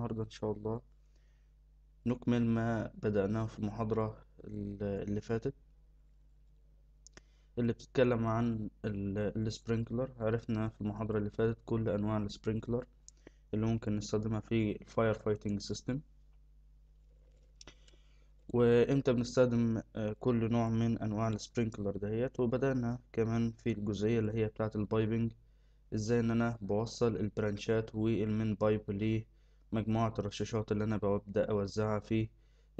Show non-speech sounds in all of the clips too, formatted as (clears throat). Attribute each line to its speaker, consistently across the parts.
Speaker 1: النهاردة إن شاء الله نكمل ما بدأناه في المحاضرة اللي فاتت اللي بتتكلم عن السبرينكلر عرفنا في المحاضرة اللي فاتت كل أنواع السبرينكلر اللي ممكن نستخدمها في الفاير فايتنج سيستم وامتى بنستخدم آه، كل نوع من انواع السبرينكلر دهيت وبدأنا كمان في الجزئية اللي هي بتاعة البايبنج ازاي ان انا بوصل البرانشات والمين بايب ليه مجموعة الرشاشات اللي أنا ببدأ أوزعها في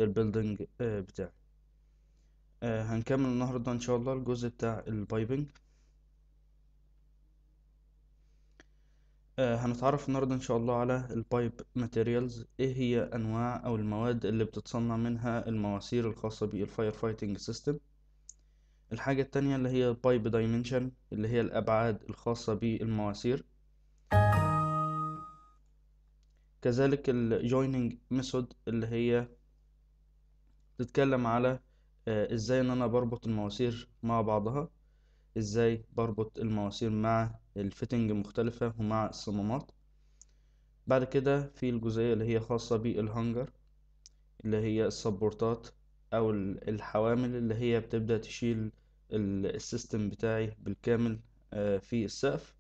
Speaker 1: البيلدنج آه، بتاعي آه، هنكمل النهاردة إن شاء الله الجزء بتاع البايبنج آه، هنتعرف النهاردة إن شاء الله على البايب ماتيريالز إيه هي أنواع أو المواد اللي بتتصنع منها المواسير الخاصة بالفاير فايتنج سيستم الحاجة التانية اللي هي البايب دايمنشن اللي هي الأبعاد الخاصة بالمواسير كذلك الـ joining method اللي هي بتتكلم على آه، ازاي ان انا بربط المواسير مع بعضها ازاي بربط المواسير مع الفيتنج مختلفة ومع الصمامات بعد كده في الجزئية اللي هي خاصة بالهانجر اللي هي السبورتات او الحوامل اللي هي بتبدأ تشيل السيستم بتاعي بالكامل آه، في السقف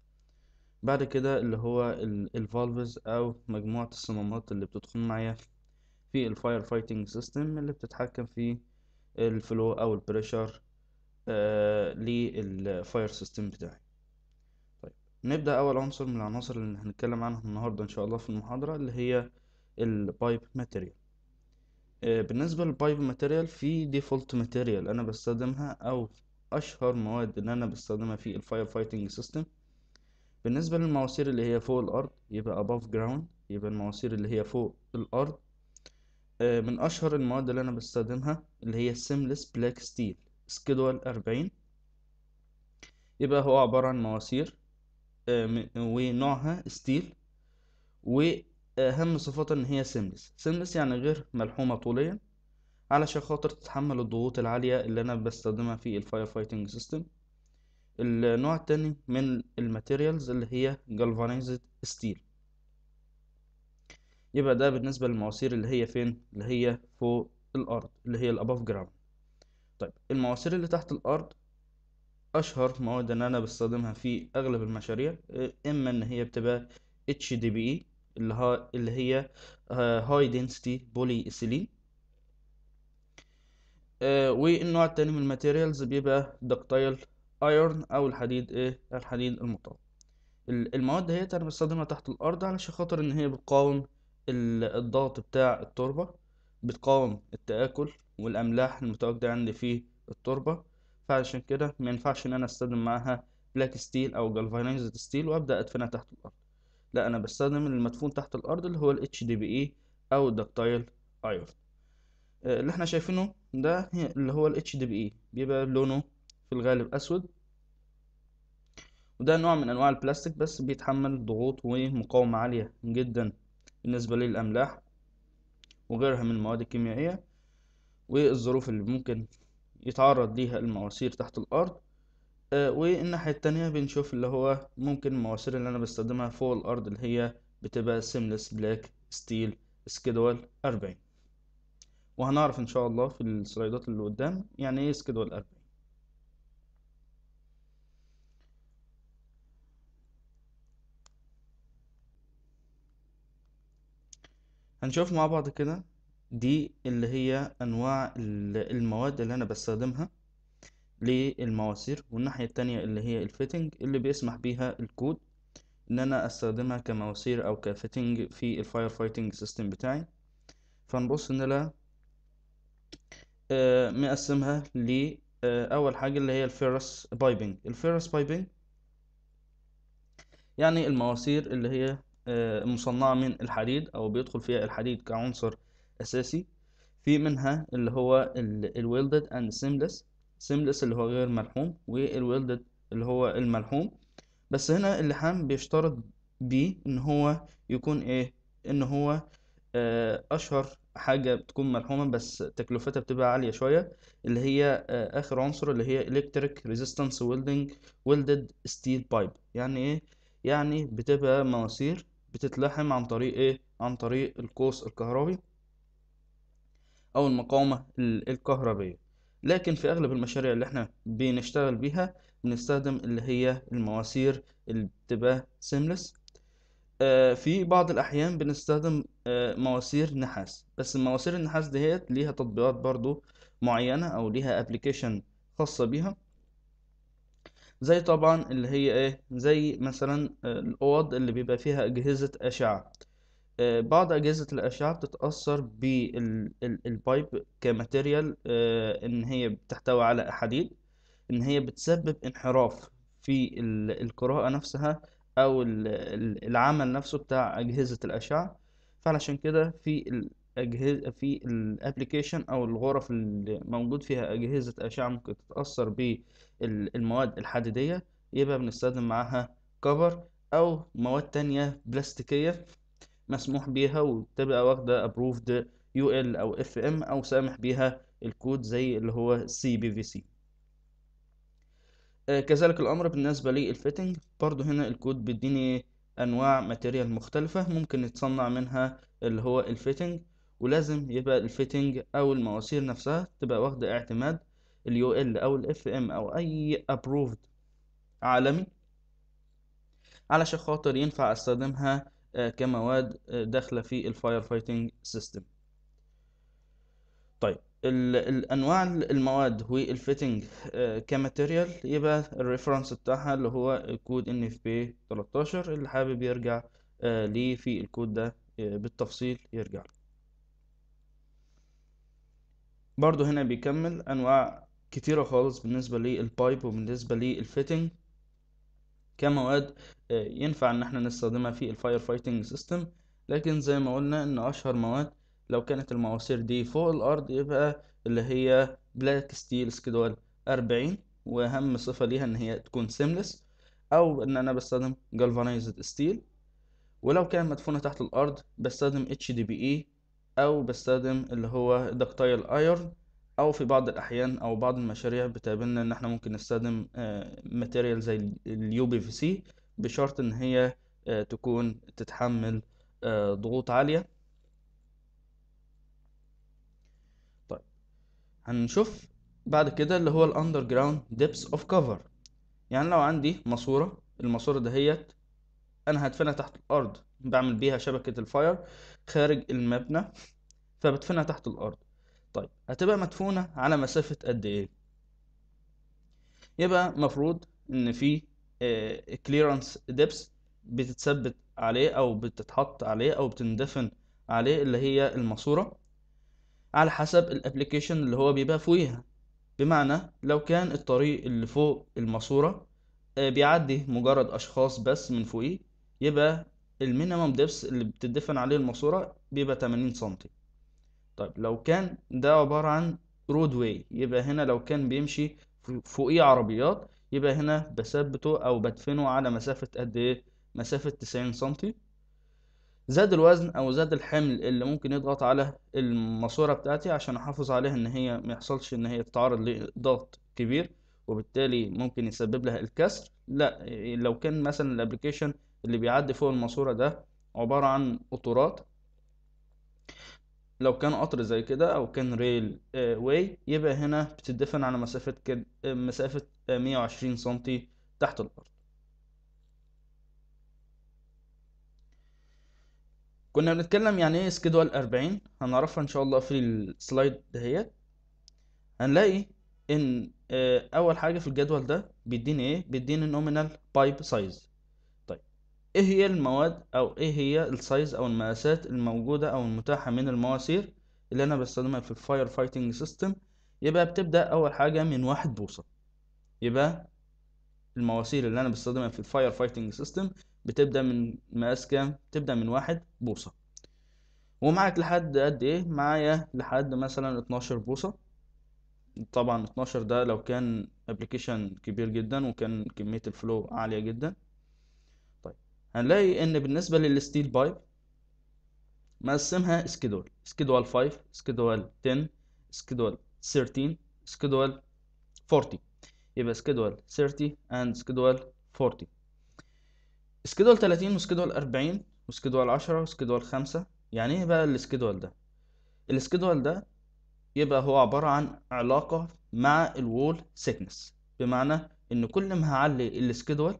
Speaker 1: بعد كده اللي هو الفالفز او مجموعة الصمامات اللي بتدخل معايا في الفاير فايتنج سيستم اللي بتتحكم في الفلو او البريشر آه للفاير سيستم بتاعي طيب نبدأ اول عنصر من العناصر اللي هنتكلم عنها النهاردة ان شاء الله في المحاضرة اللي هي البايب ماتيريال آه بالنسبة للبايب ماتيريال في ديفولت ماتيريال انا بستخدمها او اشهر مواد اللي انا بستخدمها في الفاير فايتنج سيستم بالنسبة للمواسير اللي هي فوق الأرض يبقى above ground يبقى المواسير اللي هي فوق الأرض آه، من أشهر المواد اللي أنا بستخدمها اللي هي seamless بلاك ستيل سكيدول أربعين يبقى هو عبارة عن مواسير آه، ونوعها ستيل وأهم صفاتها إن هي سيملس سيملس يعني غير ملحومة طوليا علشان خاطر تتحمل الضغوط العالية اللي أنا بستخدمها في الفاير فايتنج سيستم النوع التاني من الماتيريالز اللي هي جالفانيزد ستيل يبقى ده بالنسبة للمواسير اللي هي فين اللي هي فوق الأرض اللي هي الأباف جراوند طيب المواسير اللي تحت الأرض أشهر مواد إن أنا بستخدمها في أغلب المشاريع آه، إما إن هي بتبقى بي e اللي, ها اللي هي هاي آه، High بولي Polyethylene آه، والنوع التاني من الماتيريالز بيبقى دكتايل ايرون او الحديد ايه الحديد المطاب المواد ديت انا بستخدمها تحت الارض علشان خاطر ان هي بتقاوم الضغط بتاع التربه بتقاوم التاكل والاملاح المتواجده عندي في التربه فعشان كده ما ينفعش ان انا استخدم معاها بلاك ستيل او جالفانايزد ستيل وابدا ادفنها تحت الارض لا انا بستخدم المدفون تحت الارض اللي هو ال HDPE او الدكتايل ايرون آه، اللي احنا شايفينه ده اللي هو ال HDPE بيبقى لونه في الغالب أسود وده نوع من أنواع البلاستيك بس بيتحمل ضغوط ومقاومة عالية جدا بالنسبة للأملاح وغيرها من المواد الكيميائية والظروف اللي ممكن يتعرض ليها المواسير تحت الأرض آه، والناحية التانية بنشوف اللي هو ممكن المواسير اللي أنا بستخدمها فوق الأرض اللي هي بتبقى سيملس بلاك ستيل سكيدول أربعين وهنعرف إن شاء الله في السلايدات اللي قدام يعني إيه سكيدول أربعين هنشوف مع بعض كده دي اللي هي انواع المواد اللي انا بستخدمها للمواسير والناحية التانية اللي هي الفيتنج اللي بيسمح بيها الكود ان انا استخدمها كمواسير او كفيتنج في الفاير فايتنج سيستم بتاعي فنبص ان انا آه، مقسمها ل آه، اول حاجة اللي هي الفيرس بايبنج الفيرس بايبنج يعني المواسير اللي هي مصنعة من الحديد أو بيدخل فيها الحديد كعنصر أساسي في منها اللي هو الويلدد أند سيملس سيملس اللي هو غير ملحوم والويلدد اللي هو الملحوم بس هنا اللحام بيشترط بيه إن هو يكون إيه إن هو آه، أشهر حاجة بتكون ملحومة بس تكلفتها بتبقى عالية شوية اللي هي آه، آخر عنصر اللي هي إلكتريك ريزيستانس ويلدنج ويلدد ستيل بايب يعني إيه يعني بتبقى مواسير بتتلحم عن طريق ايه عن طريق القوس الكهربي او المقاومة الكهربية لكن في اغلب المشاريع اللي احنا بنشتغل بيها بنستخدم اللي هي المواسير اللي بتبقى سيملس في بعض الأحيان بنستخدم آه، مواسير نحاس بس المواسير النحاس ديت ليها تطبيقات برضو معينة أو ليها ابلكيشن خاصة بيها زي طبعا اللي هي ايه زي مثلا آه، الاوض اللي بيبقى فيها اجهزه اشعه آه، بعض اجهزه الاشعه بتتاثر بالبايب كماتيريال آه، ان هي بتحتوي على احاديد ان هي بتسبب انحراف في القراءه نفسها او العمل نفسه بتاع اجهزه الاشعه فعلشان كده في أجهزة في الأبليكيشن أو الغرف اللي موجود فيها أجهزة أشعة ممكن تتأثر بالمواد الحديدية يبقى بنستخدم معاها كفر أو مواد تانية بلاستيكية مسموح بيها وتبقى واخدة أبروفد يو ال أو اف ام أو سامح بيها الكود زي اللي هو سي بي في سي آه، كذلك الأمر بالنسبة للفيتنج برضو هنا الكود بيديني أنواع ماتيريال مختلفة ممكن يتصنع منها اللي هو الفيتنج ولازم يبقى الفيتنج او المواسير نفسها تبقى واخدة اعتماد اليو ال او الاف ام او اي ابروفد عالمي علشان خاطر ينفع استخدمها آه، كمواد آه، داخلة في الفاير فايتنج سيستم طيب الانواع المواد والفيتنج آه، كماتيريال يبقى الريفرنس بتاعها اللي هو الكود ان اف بي 13 اللي حابب يرجع ليه في الكود ده بالتفصيل يرجع له برضو هنا بيكمل انواع كتيرة خالص بالنسبة للبايب وبالنسبة للفيتنج كمواد آه، ينفع ان احنا نستخدمها في الفاير فايتنج سيستم لكن زي ما قلنا ان اشهر مواد لو كانت المواسير دي فوق الارض يبقى اللي هي بلاك ستيل سكدول 40 واهم صفة ليها ان هي تكون سيملس او ان انا بستخدم جلفانيزد ستيل ولو كان مدفونة تحت الارض بستخدم اتش دي بي اي او بستخدم اللي هو دكتايل ايرن او في بعض الاحيان او بعض المشاريع بتقابلنا ان احنا ممكن نستخدم ماتيريال آه، زي اليو بي في سي بشرط ان هي آه، تكون تتحمل آه، ضغوط عالية طيب هنشوف بعد كده اللي هو الاندر جراوند ديبس اوف كفر يعني لو عندي ماسورة الماسورة دهيت انا هدفنها تحت الارض بعمل بيها شبكة الفاير خارج المبنى فبدفنها تحت الأرض طيب هتبقى مدفونة على مسافة قد إيه؟ يبقى مفروض إن في كليرانس آه، ديبس بتتثبت عليه أو بتتحط عليه أو بتندفن عليه اللي هي الماسورة على حسب الابلكيشن اللي هو بيبقى فوقيها بمعنى لو كان الطريق اللي فوق الماسورة آه، بيعدي مجرد أشخاص بس من فوقيه يبقى المينيمم ديبس اللي بتدفن عليه الماسوره بيبقى 80 سم طيب لو كان ده عباره عن رود واي يبقى هنا لو كان بيمشي فوقيه عربيات يبقى هنا بثبته او بدفنه على مسافه قد ايه مسافه 90 سم زاد الوزن او زاد الحمل اللي ممكن يضغط على الماسوره بتاعتي عشان احافظ عليها ان هي ما يحصلش ان هي تتعرض لضغط كبير وبالتالي ممكن يسبب لها الكسر لا لو كان مثلا الابلكيشن اللي بيعدي فوق الماسورة ده عبارة عن قطورات لو كان قطر زي كده او كان ريل آه، واي يبقى هنا بتدفن على مسافة كده آه، مسافة 120 آه، سنتي تحت الارض كنا بنتكلم يعني ايه سكيدول 40 هنعرفها ان شاء الله في السلايد دهيت هنلاقي ان اول حاجة في الجدول ده بيديني ايه بيديني النومينال بايب سايز ايه هي المواد او ايه هي السايز او المقاسات الموجودة او المتاحة من المواسير اللي انا بستخدمها في الفاير فايتنج سيستم يبقى بتبدأ اول حاجة من واحد بوصة يبقى المواسير اللي انا بستخدمها في الفاير فايتنج سيستم بتبدأ من مقاس كام بتبدأ من واحد بوصة ومعك لحد قد ايه معايا لحد مثلا 12 بوصة طبعا 12 ده لو كان ابلكيشن كبير جدا وكان كمية الفلو عالية جدا هنلاقي ان بالنسبه للستيل بايب مقسمها سكيدول سكيدول 5 سكيدول 10 سكيدول 13 سكيدول 40 يبقى سكيدول 30 and سكيدول 40 سكيدول 30 وسكيدول 40 وسكيدول 10 وسكيدول 5 يعني ايه بقى السكيدول ده السكيدول ده يبقى هو عبارة عن علاقة مع الوول سيكنس بمعنى ان كل ما هعلي السكيدول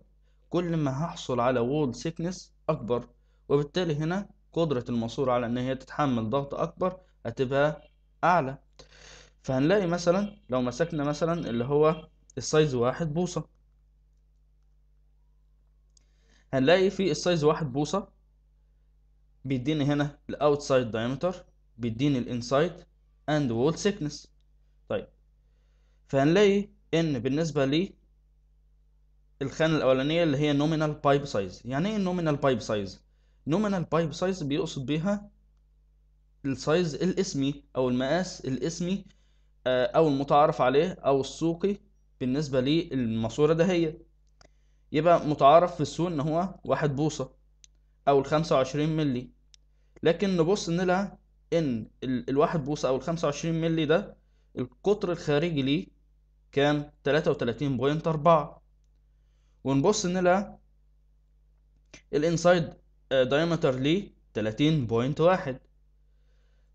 Speaker 1: كل ما هحصل على وول سيكنس اكبر وبالتالي هنا قدرة الماسورة على ان هي تتحمل ضغط اكبر هتبقى اعلى فهنلاقي مثلا لو مسكنا مثلا اللي هو السايز واحد بوصة هنلاقي في السايز واحد بوصة بيديني هنا الاوتسايد دايمتر بيديني الانسايد اند وول سيكنس طيب فهنلاقي ان بالنسبة لي الخانه الاولانيه اللي هي نومينال بايب سايز يعني ايه نومينال بايب سايز نومينال بايب سايز بيقصد بيها السايز الاسمي او المقاس الاسمي آه، او المتعارف عليه او السوقي بالنسبه للماسوره دهية يبقى متعارف في السوق ان هو واحد بوصه او الخمسة وعشرين ملي لكن نبص نلاقي ان الواحد بوصه او الخمسة وعشرين ملي ده القطر الخارجي ليه كام تلاتة وتلاتين بوينت أربعة ونبص نلاقي الانسايد آه، دايمتر ليه 30.1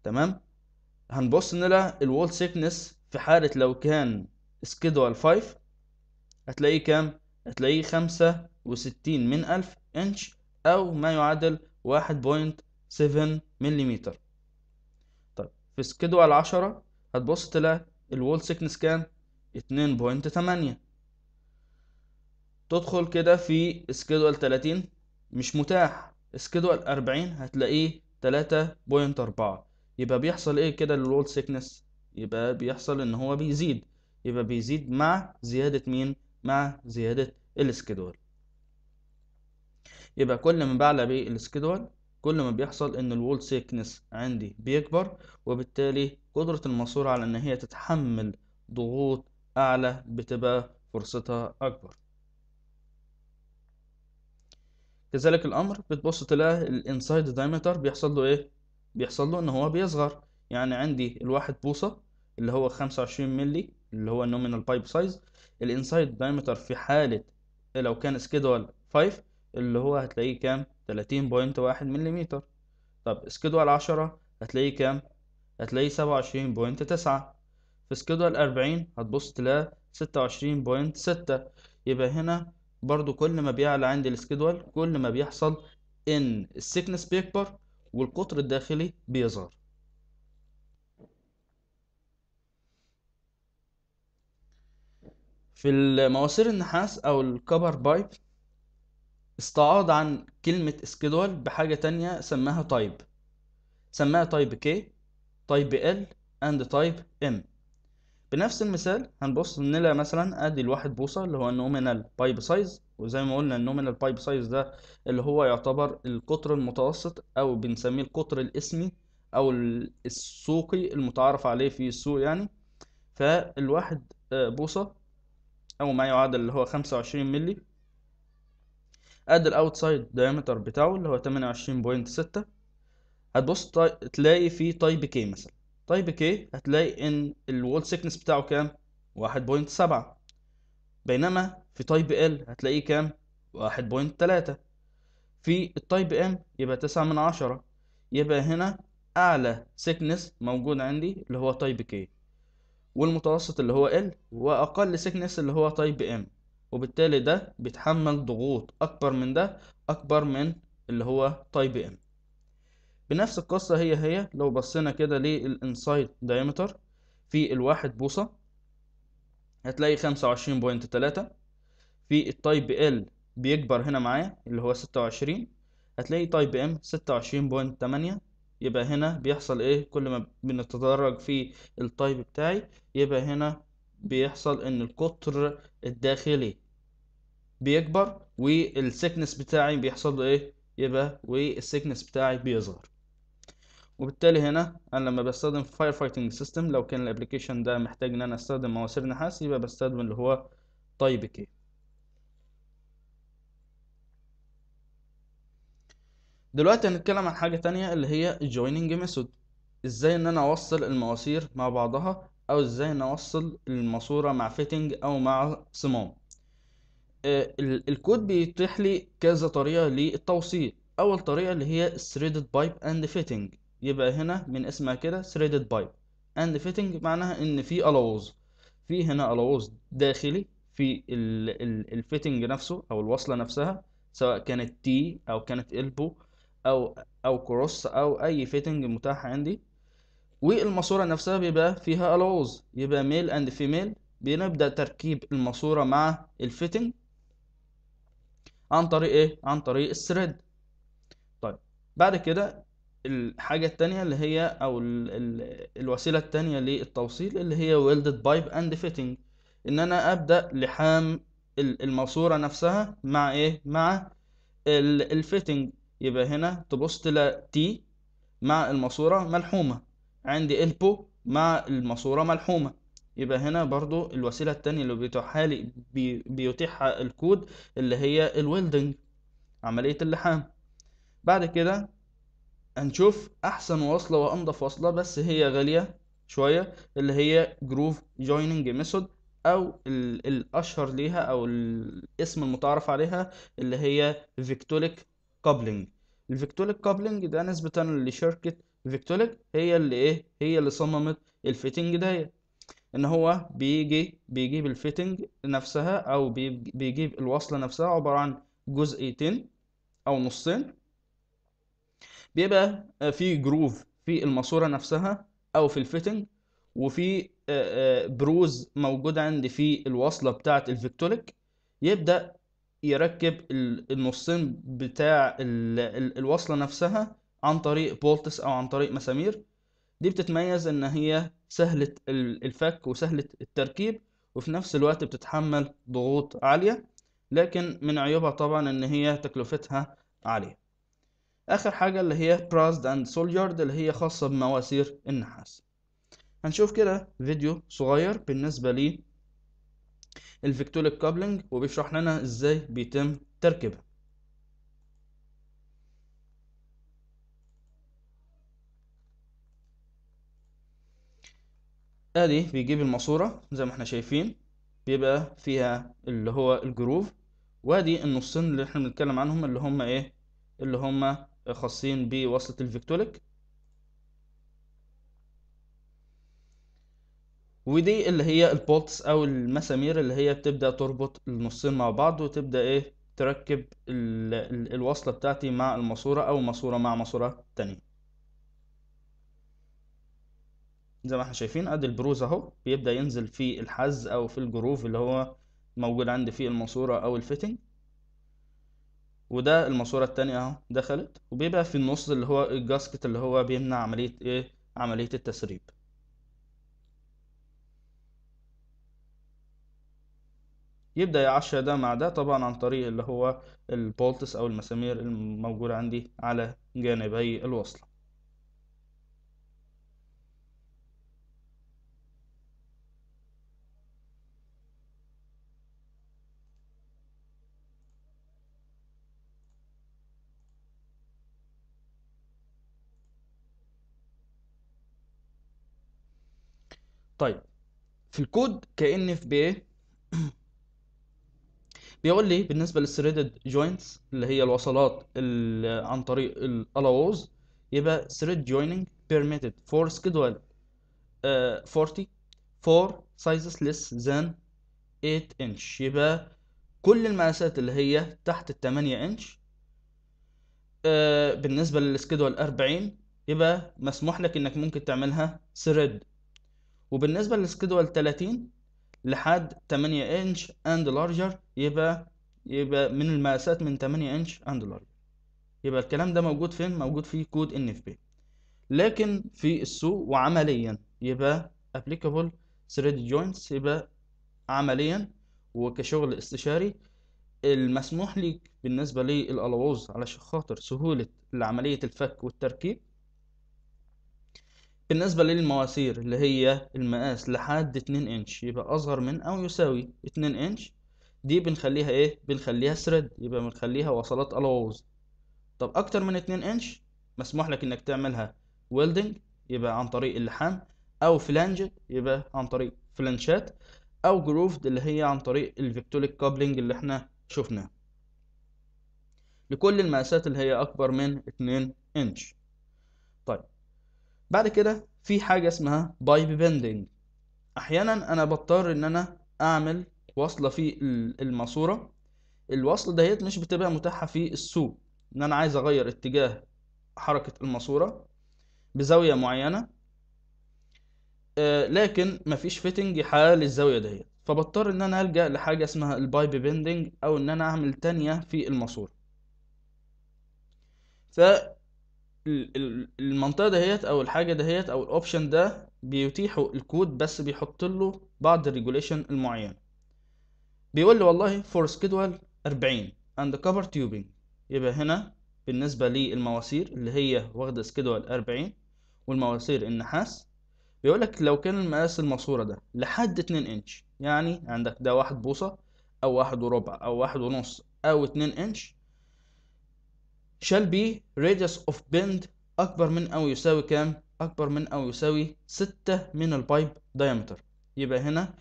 Speaker 1: تمام هنبص نلاقي الوول سيكنس في حالة لو كان سكيدوال 5 هتلاقيه كام؟ هتلاقيه 65 من 1000 انش أو ما يعادل 1.7 مليمتر طيب في سكيدوال 10 هتبص تلاقي الوول سيكنس كام؟ 2.8 تدخل كده في سكيدول 30 مش متاح سكيدول 40 هتلاقيه 3.4 يبقى بيحصل ايه كده للوول سيكنس يبقى بيحصل ان هو بيزيد يبقى بيزيد مع زيادة مين مع زيادة السكيدول يبقى كل ما بعلى السكيدول كل ما بيحصل ان الوول سيكنس عندي بيكبر وبالتالي قدرة الماسورة على ان هي تتحمل ضغوط اعلى بتبقى فرصتها اكبر كذلك الامر بتبص تلاقي الانسايد دايمتر بيحصل له ايه بيحصل له ان هو بيصغر يعني عندي الواحد بوصه اللي هو 25 ملي اللي هو النومينال بايب سايز الانسايد دايمتر في حاله إيه؟ لو كان سكيدول 5 اللي هو هتلاقيه كام 30.1 مليمتر طب سكيدول 10 هتلاقيه كام هتلاقيه 27.9 في سكيدول 40 هتبص تلاقي 26.6 يبقى هنا برضو كل ما بيعلى عندي السكيدول كل ما بيحصل ان السكنس بيكبر والقطر الداخلي بيظهر في المواسير النحاس او الكبر بايب استعاض عن كلمة سكيدول بحاجة تانية سماها تايب سماها تايب كي تايب ال اند تايب ام بنفس المثال هنبص نلاقي مثلا ادي الواحد بوصه اللي هو النومينال بايب سايز وزي ما قلنا النومينال بايب سايز ده اللي هو يعتبر القطر المتوسط او بنسميه القطر الاسمي او السوقي المتعارف عليه في السوق يعني فالواحد آه، بوصه او ما يعادل اللي هو 25 مللي ادي الاوتسايد دايمتر بتاعه اللي هو 28.6 هتبص تلاقي فيه تايب كي مثلا طيب كي هتلاقي ان الوول سيكنس بتاعه كام 1.7 بينما في تايب ال هتلاقيه كام 1.3 في التايب ام يبقى 9 من 10 يبقى هنا اعلى سيكنس موجود عندي اللي هو تايب كي والمتوسط اللي هو ال واقل سيكنس اللي هو تايب ام وبالتالي ده بيتحمل ضغوط اكبر من ده اكبر من اللي هو تايب ام بنفس القصة هي هي لو بصينا كده للانسايد دايمتر في الواحد بوصة هتلاقي خمسة وعشرين بوينت تلاتة في التايب ال بيكبر هنا معايا اللي هو ستة وعشرين هتلاقي تايب ام تمانية يبقى هنا بيحصل ايه كل ما بنتدرج في التايب بتاعي يبقى هنا بيحصل ان القطر الداخلي بيكبر والسكنس بتاعي بيحصل له ايه يبقى والسكنس بتاعي بيصغر وبالتالي هنا انا لما بستخدم فاير فايتنج سيستم لو كان الابلكيشن ده محتاج ان انا استخدم مواسير نحاس يبقى بستخدم اللي هو تايب كي دلوقتي هنتكلم عن حاجة تانية اللي هي joining ميثود ازاي ان انا اوصل المواسير مع بعضها او ازاي ان اوصل الماسورة مع فيتنج او مع صمام آه، الكود بيتيح لي كذا طريقة للتوصيل اول طريقة اللي هي threaded pipe and fitting يبقى هنا من اسمها كده threaded pipe and fitting معناها ان في ألوز في هنا ألوز داخلي في الفيتنج نفسه او الوصله نفسها سواء كانت تي او كانت البو او او كروس او اي فيتنج متاح عندي والماسوره نفسها بيبقى فيها الوز يبقى ميل اند فيميل بنبدا تركيب الماسوره مع الفيتنج عن طريق ايه عن طريق الثريد طيب بعد كده الحاجة التانية اللي هي أو الـ الـ الوسيلة التانية للتوصيل اللي هي welded pipe and fitting إن أنا أبدأ لحام الماسورة نفسها مع إيه؟ مع الفيتنج يبقى هنا تبص تلاقي تي مع الماسورة ملحومة عندي البو مع الماسورة ملحومة يبقى هنا برضو الوسيلة التانية اللي بيتيحها لي بي بيتيحها الكود اللي هي الويلدنج عملية اللحام بعد كده هنشوف احسن وصله وانضف وصله بس هي غاليه شويه اللي هي جروف جويننج ميثود او الاشهر ليها او الاسم المتعارف عليها اللي هي فيكتوليك كابلنج الفيكتوليك كابلنج ده نسبه لشركه فيكتوليك هي اللي ايه هي اللي صممت الفيتنج ده ان هو بيجي بيجيب الفيتنج نفسها او بيجيب الوصله نفسها عباره عن جزئيتين او نصين بيبقى آه، في جروف في الماسوره نفسها او في الفيتنج وفي بروز آه، آه، موجود عندي في الوصله بتاعه الفيكتوليك يبدا يركب النصين بتاع الوصله نفسها عن طريق بولتس او عن طريق مسامير دي بتتميز ان هي سهله الفك وسهله التركيب وفي نفس الوقت بتتحمل ضغوط عاليه لكن من عيوبها طبعا ان هي تكلفتها عاليه اخر حاجه اللي هي براست اند سوليارد اللي هي خاصه بمواسير النحاس هنشوف كده فيديو صغير بالنسبه لي الفيكتوليك كابلنج وبيشرح لنا ازاي بيتم تركيبها ادي بيجيب الماسوره زي ما احنا شايفين بيبقى فيها اللي هو الجروف وادي النصين اللي احنا بنتكلم عنهم اللي هم ايه اللي هم خاصين بوصلة الفيكتوليك ودي اللي هي البولتس او المسامير اللي هي بتبدا تربط النصين مع بعض وتبدا ايه تركب الـ الـ الوصله بتاعتي مع الماسوره او ماسوره مع ماسوره تانية زي ما احنا شايفين ادي البروز اهو بيبدا ينزل في الحز او في الجروف اللي هو موجود عندي في الماسوره او الفيتنج وده الماسوره التانية اهو دخلت وبيبقى في النص اللي هو الجاسكت اللي هو بيمنع عمليه ايه عمليه التسريب يبدا يعشى ده مع ده طبعا عن طريق اللي هو البولتس او المسامير الموجوده عندي على جانبي الوصله طيب في الكود كان في بي إيه؟ (clears throat) بيقول لي بالنسبه للثريدد جوينتس اللي هي الوصلات اللي عن طريق الالاوز يبقى ثريد جويننج permitted for schedule 40 آه، for sizes less than 8 انش يبقى كل المقاسات اللي هي تحت ال 8 انش بالنسبه للسكيدول 40 يبقى مسموح لك انك ممكن تعملها ثريد وبالنسبة للسكيدول 30 لحد 8 انش اند لارجر يبقى يبقى من المقاسات من 8 انش اند لارجر يبقى الكلام ده موجود فين موجود في كود ان اف بي لكن في السوق وعمليا يبقى ابليكابل ثريد جوينتس يبقى عمليا وكشغل استشاري المسموح ليك بالنسبة للألواظ علشان خاطر سهولة عملية الفك والتركيب بالنسبة للمواسير اللي هي المقاس لحد 2 انش يبقى اصغر من او يساوي 2 انش دي بنخليها ايه بنخليها ثريد يبقى بنخليها وصلات ألوز طب اكتر من 2 انش مسموح لك انك تعملها ويلدنج يبقى عن طريق اللحام او فلانج يبقى عن طريق فلانشات او جروفد اللي هي عن طريق الفيكتوليك كابلنج اللي احنا شفناه لكل المقاسات اللي هي اكبر من 2 انش بعد كده في حاجه اسمها بايب بيندنج احيانا انا بضطر ان انا اعمل وصله في الماسوره الوصل دهيت مش بتبقى متاحه في السوق ان انا عايز اغير اتجاه حركه الماسوره بزاويه معينه آه، لكن مفيش فيتنج حال الزاوية دهيت فبضطر ان انا الجا لحاجه اسمها البايب بيندنج او ان انا اعمل تانية في الماسوره المنطقه دهيت او الحاجه دهيت او الاوبشن ده بيتيحه الكود بس بيحط له بعض الريجوليشن المعينه بيقول لي والله فور سكيدول 40 اند كفر تيوبنج يبقى هنا بالنسبه للمواسير اللي هي واخده سكيدول 40 والمواسير النحاس بيقول لك لو كان المقاس الماسوره ده لحد 2 انش يعني عندك ده واحد بوصه او واحد وربع او واحد ونص او 2 انش shall be radius of bend اكبر من او يساوي كام اكبر من او يساوي ستة من البايب diameter يبقى هنا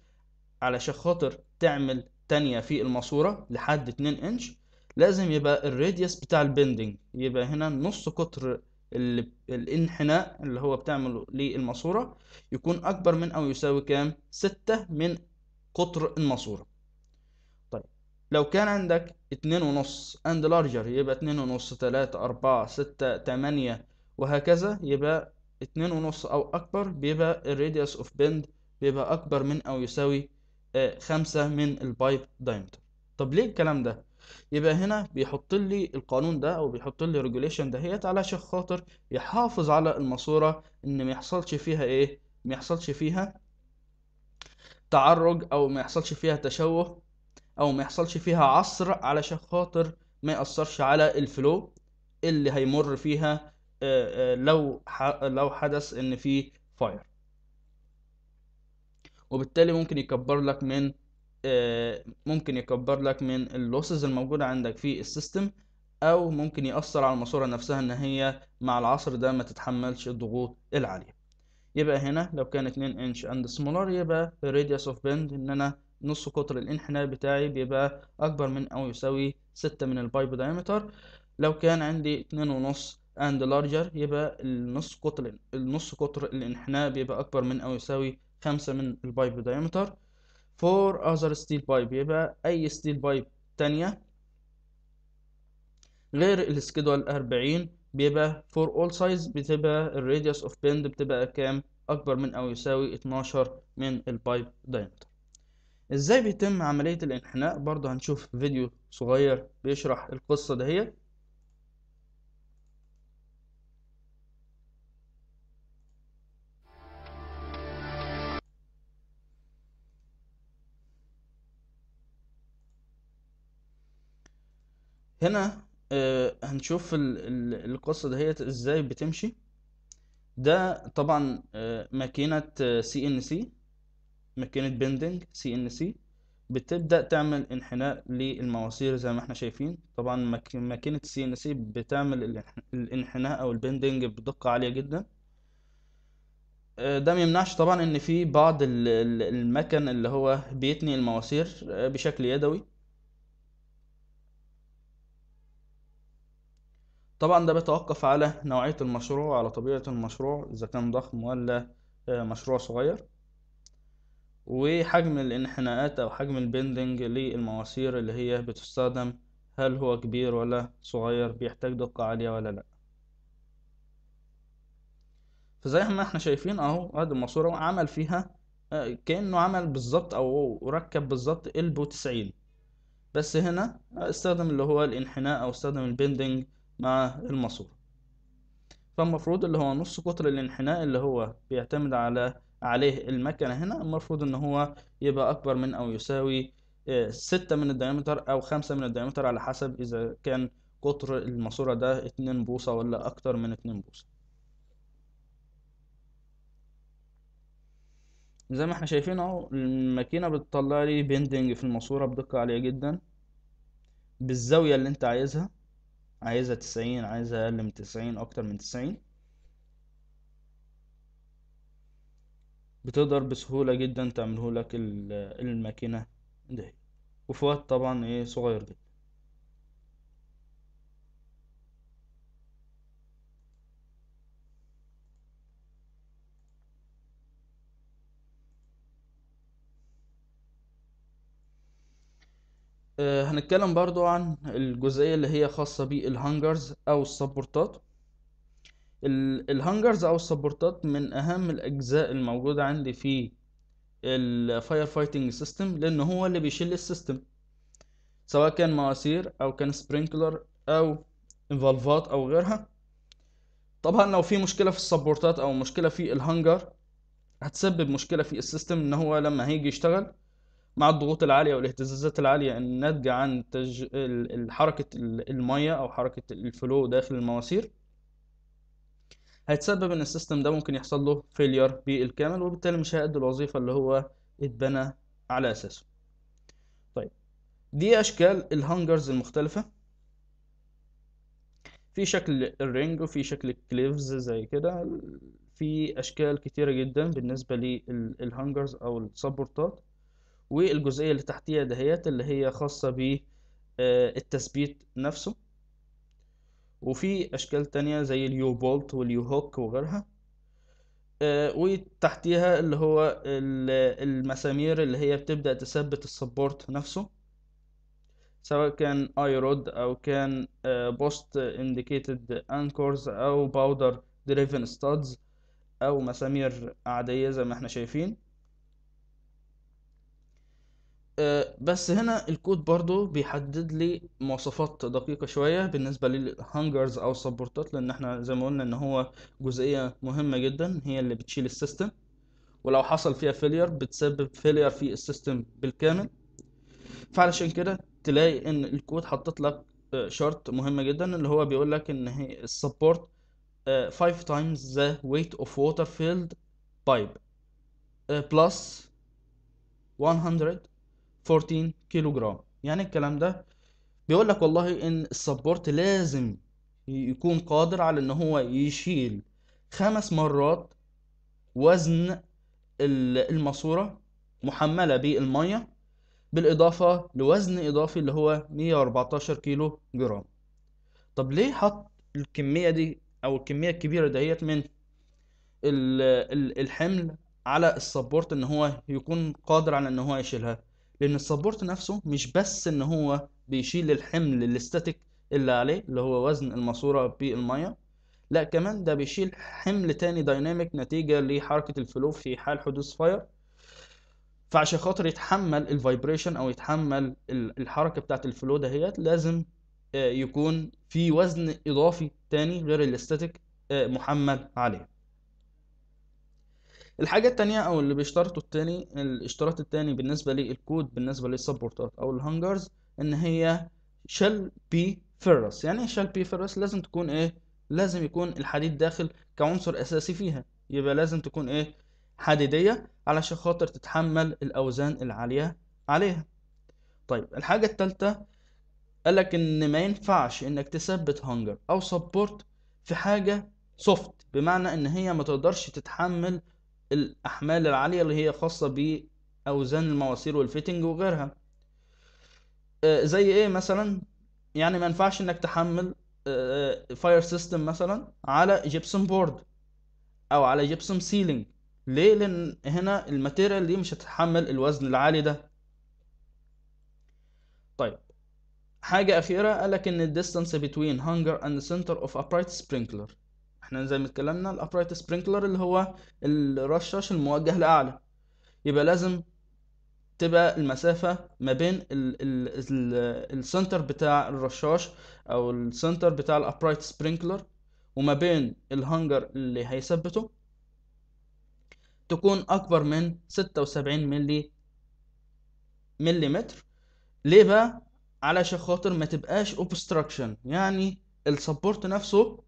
Speaker 1: علشان خاطر تعمل تانية في الماسورة لحد 2 انش لازم يبقى الراديوس بتاع البندنج يبقى هنا نص قطر الانحناء اللي هو بتعمله للماسورة يكون أكبر من أو يساوي كام؟ ستة من قطر الماسورة لو كان عندك اتنين ونص اند لارجر يبقى اتنين ونص تلاتة اربعة ستة تمانية وهكذا يبقى اتنين ونص او اكبر بيبقى الراديوس اوف بند بيبقى اكبر من او يساوي آه، خمسة من البايب دايمتر طب ليه الكلام ده يبقى هنا بيحط لي القانون ده او بيحط لي ريجوليشن دهيت علشان خاطر يحافظ على الماسوره ان ما يحصلش فيها ايه ما يحصلش فيها تعرج او ما يحصلش فيها تشوه او ما يحصلش فيها عصر علشان خاطر ما ياثرش على الفلو اللي هيمر فيها آه، آه، لو لو حدث ان في فاير وبالتالي ممكن يكبر لك من آه، ممكن يكبر لك من اللوسز الموجوده عندك في السيستم او ممكن ياثر على الماسوره نفسها ان هي مع العصر ده ما تتحملش الضغوط العاليه يبقى هنا لو كان 2 انش اند سمولار يبقى radius of bend ان انا نص قطر الانحناء بتاعي بيبقى أكبر من أو يساوي ستة من البايب دايمتر لو كان عندي اتنين ونص and larger يبقى النص قطر النص قطر الانحناء بيبقى أكبر من أو يساوي خمسة من البايب دايمتر for other steel pipe يبقى أي steel pipe تانية غير السكيدول 40 بيبقى for all size بتبقى الراديوس اوف بند بتبقى كام أكبر من أو يساوي 12 من البايب دايمتر ازاي بيتم عملية الانحناء برضه هنشوف فيديو صغير بيشرح القصة دهيت هنا آه، هنشوف القصة دهيت ازاي بتمشي ده طبعا آه، ماكينة آه، سي ان سي ماكينة بندنج سي ان سي بتبدأ تعمل انحناء للمواسير زي ما احنا شايفين طبعا ماكينة السي ان سي بتعمل الانحناء او البندنج بدقة عالية جدا آه، ده ميمنعش طبعا ان في بعض المكن اللي هو بيتني المواسير آه، بشكل يدوي طبعا ده بيتوقف على نوعية المشروع على طبيعة المشروع اذا كان ضخم ولا آه، مشروع صغير وحجم الانحناءات أو حجم البندنج للمواسير اللي هي بتستخدم هل هو كبير ولا صغير بيحتاج دقة عالية ولا لأ فزي ما احنا شايفين اهو ادي الماسوره عمل فيها آه، كانه عمل بالظبط او ركب بالظبط البو 90 بس هنا استخدم اللي هو الانحناء او استخدم البندنج مع الماسوره فالمفروض اللي هو نص قطر الانحناء اللي هو بيعتمد على عليه المكنة هنا المفروض ان هو يبقى اكبر من او يساوي آه، ستة من الديامتر او خمسة من الديامتر على حسب اذا كان قطر الماسورة ده اتنين بوصة ولا اكتر من اتنين بوصة زي ما احنا شايفين اهو الماكينة بتطلع لي بيندنج في الماسورة بدقة عالية جدا بالزاوية اللي انت عايزها عايزها تسعين عايزها اقل من تسعين اكتر من تسعين بتقدر بسهولة جدا تعمله لك الماكينة ده وفي وقت طبعا ايه صغير جدا آه، هنتكلم برضو عن الجزئية اللي هي خاصة بالهانجرز أو السبورتات الهانجرز او السبورتات من اهم الاجزاء الموجودة عندي في الفاير فايتنج سيستم لان هو اللي بيشيل السيستم سواء كان مواسير او كان سبرينكلر او انفالفات او غيرها طبعا لو في مشكلة في السبورتات او مشكلة في الهانجر هتسبب مشكلة في السيستم ان هو لما هيجي يشتغل مع الضغوط العالية والاهتزازات العالية الناتجة عن تج... حركة المية او حركة الفلو داخل المواسير هيتسبب ان السيستم ده ممكن يحصل له فيلير بالكامل وبالتالي مش هيأدي الوظيفه اللي هو اتبنى على اساسه طيب دي اشكال الهانجرز المختلفه في شكل الرينج وفي شكل الكليفز زي كده في اشكال كتيره جدا بالنسبه للهانجرز او السبورتات والجزئيه اللي تحتيها دهيت اللي هي خاصه بالتثبيت آه، نفسه وفي اشكال تانية زي اليو بولت واليو هوك وغيرها آه، وتحتيها اللي هو المسامير اللي هي بتبدأ تثبت السبورت نفسه سواء كان اي رود او كان آه، بوست انديكيتد انكورز او باودر دريفن ستادز او مسامير عادية زي ما احنا شايفين آه، بس هنا الكود برضو بيحدد لي مواصفات دقيقة شوية بالنسبة للهانجرز أو السبورتات لأن احنا زي ما قلنا إن هو جزئية مهمة جدا هي اللي بتشيل السيستم ولو حصل فيها فيلير بتسبب فيلير في السيستم بالكامل فعلشان كده تلاقي إن الكود حطت لك آه، شرط مهم جدا اللي هو بيقول لك إن هي السبورت آه، 5 times the weight of water filled pipe plus 100 14 كيلو جرام يعني الكلام ده بيقول لك والله ان السبورت لازم يكون قادر على ان هو يشيل خمس مرات وزن الماسوره محمله بالميه بالاضافه لوزن اضافي اللي هو 114 كيلو جرام طب ليه حط الكميه دي او الكميه الكبيره دهيت من الحمل على السبورت ان هو يكون قادر على ان هو يشيلها لان السبورت نفسه مش بس ان هو بيشيل الحمل الاستاتيك اللي عليه اللي هو وزن الماسوره بالميه لا كمان ده بيشيل حمل تاني دايناميك نتيجه لحركه الفلو في حال حدوث فاير فعشان خاطر يتحمل الفايبريشن او يتحمل الحركه بتاعه الفلو دهيت لازم آه، يكون في وزن اضافي تاني غير الاستاتيك آه، محمل عليه الحاجة التانية او اللي بيشترطوا التاني الاشتراط التاني بالنسبة للكود بالنسبة للسبورتات او الهانجرز ان هي شل بي فيرس يعني ايه شل بي فيرس لازم تكون ايه لازم يكون الحديد داخل كعنصر اساسي فيها يبقى لازم تكون ايه حديدية علشان خاطر تتحمل الاوزان العالية عليها طيب الحاجة التالتة قالك ان ما ينفعش انك تثبت هانجر او سبورت في حاجة سوفت بمعنى ان هي ما تقدرش تتحمل الأحمال العالية اللي هي خاصة بأوزان المواسير والفيتنج وغيرها آه، زي إيه مثلا يعني ما ينفعش إنك تحمل فاير آه، سيستم آه، مثلا على جبسون بورد أو على جبسون سيلينج ليه لأن هنا الماتيريال دي مش هتتحمل الوزن العالي ده طيب حاجة أخيرة قالك إن الديستانس between هانجر and سنتر center of upright sprinkler احنا زي ما اتكلمنا الابرايت سبرينكلر اللي هو الرشاش الموجه لاعلى يبقى لازم تبقى المسافة ما بين السنتر بتاع الرشاش او السنتر بتاع الابرايت سبرينكلر وما بين الهانجر اللي هيثبته تكون اكبر من 76 ملي متر ليه بقى علشان خاطر ما تبقاش اوبستراكشن يعني السبورت نفسه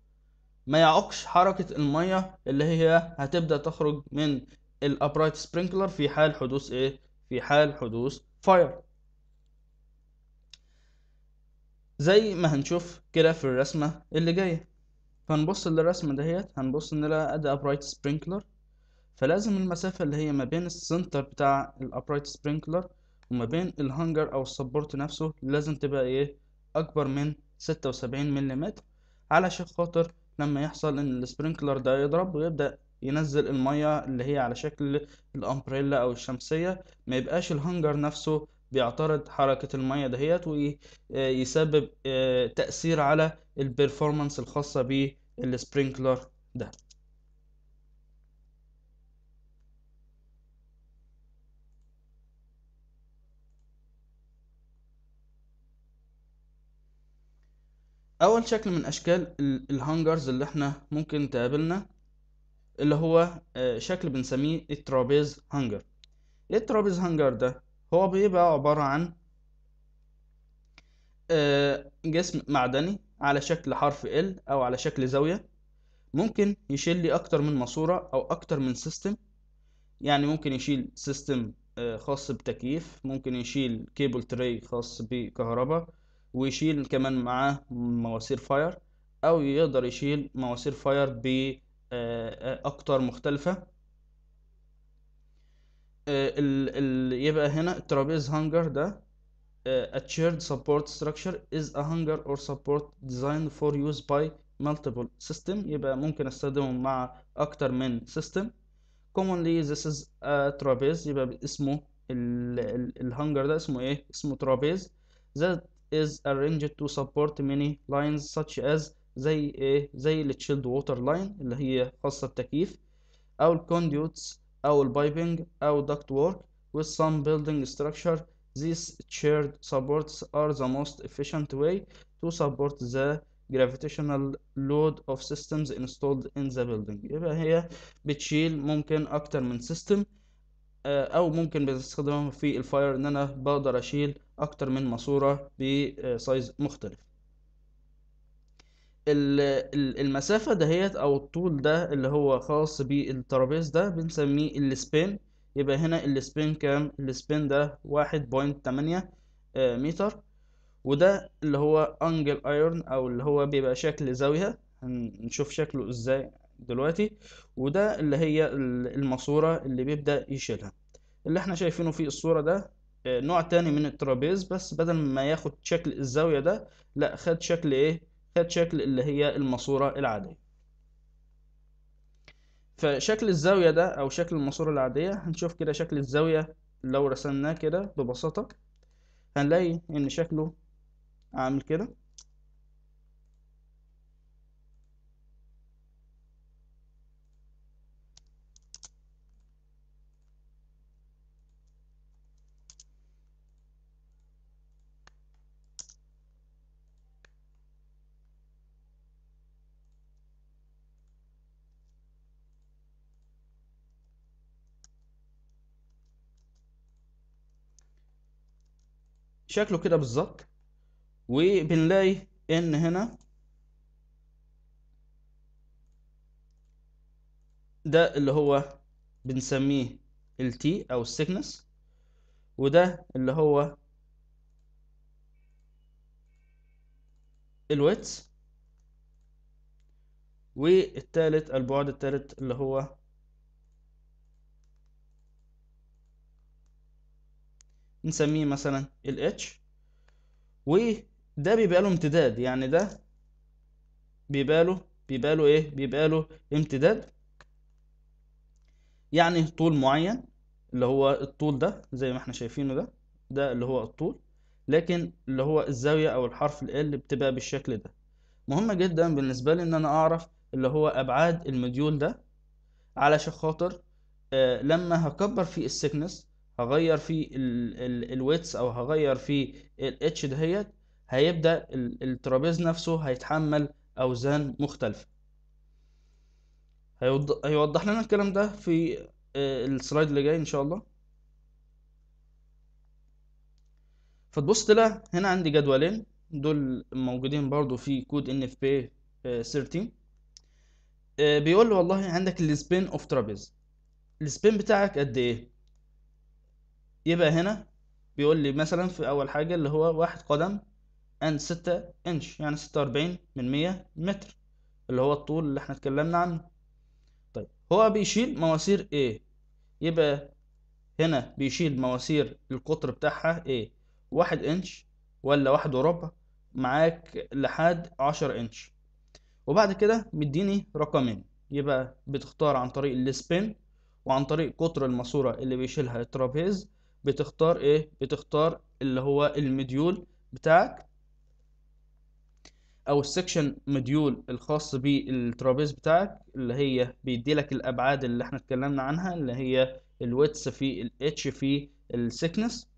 Speaker 1: ما يعوقش حركة المية اللي هي هتبدأ تخرج من الابرايت سبرينكلر في حال حدوث ايه في حال حدوث فاير زي ما هنشوف كده في الرسمة اللي جاية فنبص للرسمة دهيت هنبص نلاقي ادي ابرايت سبرينكلر فلازم المسافة اللي هي ما بين السنتر بتاع الابرايت سبرينكلر وما بين الهانجر او السبورت نفسه لازم تبقى ايه اكبر من 76 ملم علشان خاطر لما يحصل ان السبرينكلر ده يضرب ويبدا ينزل الميه اللي هي على شكل الامبريلا او الشمسيه ما يبقاش الهنجر نفسه بيعترض حركه الميه دهيت ويسبب آه، آه، تاثير على البرفورمانس الخاصه بالسبرينكلر ده اول شكل من اشكال الهانجرز اللي احنا ممكن تقابلنا اللي هو آه، شكل بنسميه الترابيز هانجر الترابيز هانجر ده هو بيبقى عبارة عن آه، جسم معدني على شكل حرف ال او على شكل زاوية ممكن يشيل لي اكتر من ماسورة او اكتر من سيستم يعني ممكن يشيل سيستم آه، خاص بتكييف ممكن يشيل كيبل تري خاص بكهرباء ويشيل كمان معاه مواسير فاير او يقدر يشيل مواسير فاير ب اكتر آه، آه، مختلفة آه، ال ال يبقى هنا الترابيز هانجر ده a shared support structure is a hanger or support designed for use by multiple system يبقى ممكن استخدمه مع اكتر من system commonly this is a trapeze يبقى اسمه الهانجر ده اسمه ايه اسمه trapeze that is arranged to support many lines such as زي ايه زي التشيلد ووتر لاين اللي هي خاصة بتكييف أو الكونديوتس أو البايبنج أو duct work with some building structure these shared supports are the most efficient way to support the gravitational load of systems installed in the building يبقى هي بتشيل ممكن أكتر من system أو ممكن بتستخدمها في الفاير إن أنا بقدر أشيل اكتر من ماسوره بسايز مختلف المسافه دهيت او الطول ده اللي هو خاص بالترابيز ده بنسميه السبين يبقى هنا السبين كام السبين ده واحد بوينت تمانية آه، متر وده اللي هو انجل ايرون او اللي هو بيبقى شكل زاويه هنشوف شكله ازاي دلوقتي وده اللي هي الماسوره اللي بيبدا يشيلها اللي احنا شايفينه في الصوره ده نوع تاني من الترابيز بس بدل ما ياخد شكل الزاوية ده لا خد شكل ايه خد شكل اللي هي الماسورة العادية فشكل الزاوية ده او شكل الماسورة العادية هنشوف كده شكل الزاوية لو رسمناه كده ببساطة هنلاقي ان شكله عامل كده شكله كده بالظبط وبنلاقي ان هنا ده اللي هو بنسميه التي او السكنس وده اللي هو الويتس والتالت البعد التالت اللي هو نسميه مثلا ال H وده بيبقى له امتداد يعني ده بيبقى له بيبقى له ايه بيبقى له امتداد يعني طول معين اللي هو الطول ده زي ما احنا شايفينه ده ده اللي هو الطول لكن اللي هو الزاوية او الحرف ال L بتبقى بالشكل ده مهم جدا بالنسبة لي ان انا اعرف اللي هو ابعاد المديول ده علشان خاطر آه لما هكبر في السكنس هغير في الويتس او هغير في الاتش دهيت هيبدا الترابيز نفسه هيتحمل اوزان مختلفه هيوضح لنا الكلام ده في آه، السلايد اللي جاي ان شاء الله فتبص تلاقي هنا عندي جدولين دول موجودين برضو في كود ان اف بي 13 بيقول لي والله عندك السبين اوف ترابيز السبين بتاعك قد ايه يبقى هنا بيقول لي مثلا في أول حاجة اللي هو واحد قدم and ستة إنش يعني ستة وأربعين من مية متر اللي هو الطول اللي احنا اتكلمنا عنه طيب هو بيشيل مواسير ايه يبقى هنا بيشيل مواسير القطر بتاعها ايه واحد انش ولا واحد وربع معاك لحد عشر انش وبعد كده مديني رقمين يبقى بتختار عن طريق السبين وعن طريق قطر الماسورة اللي بيشيلها الترابيز بتختار ايه بتختار اللي هو المديول بتاعك او السكشن مديول الخاص بالترابيز بتاعك اللي هي بيدي لك الابعاد اللي احنا اتكلمنا عنها اللي هي الويتس في الاتش في السكنس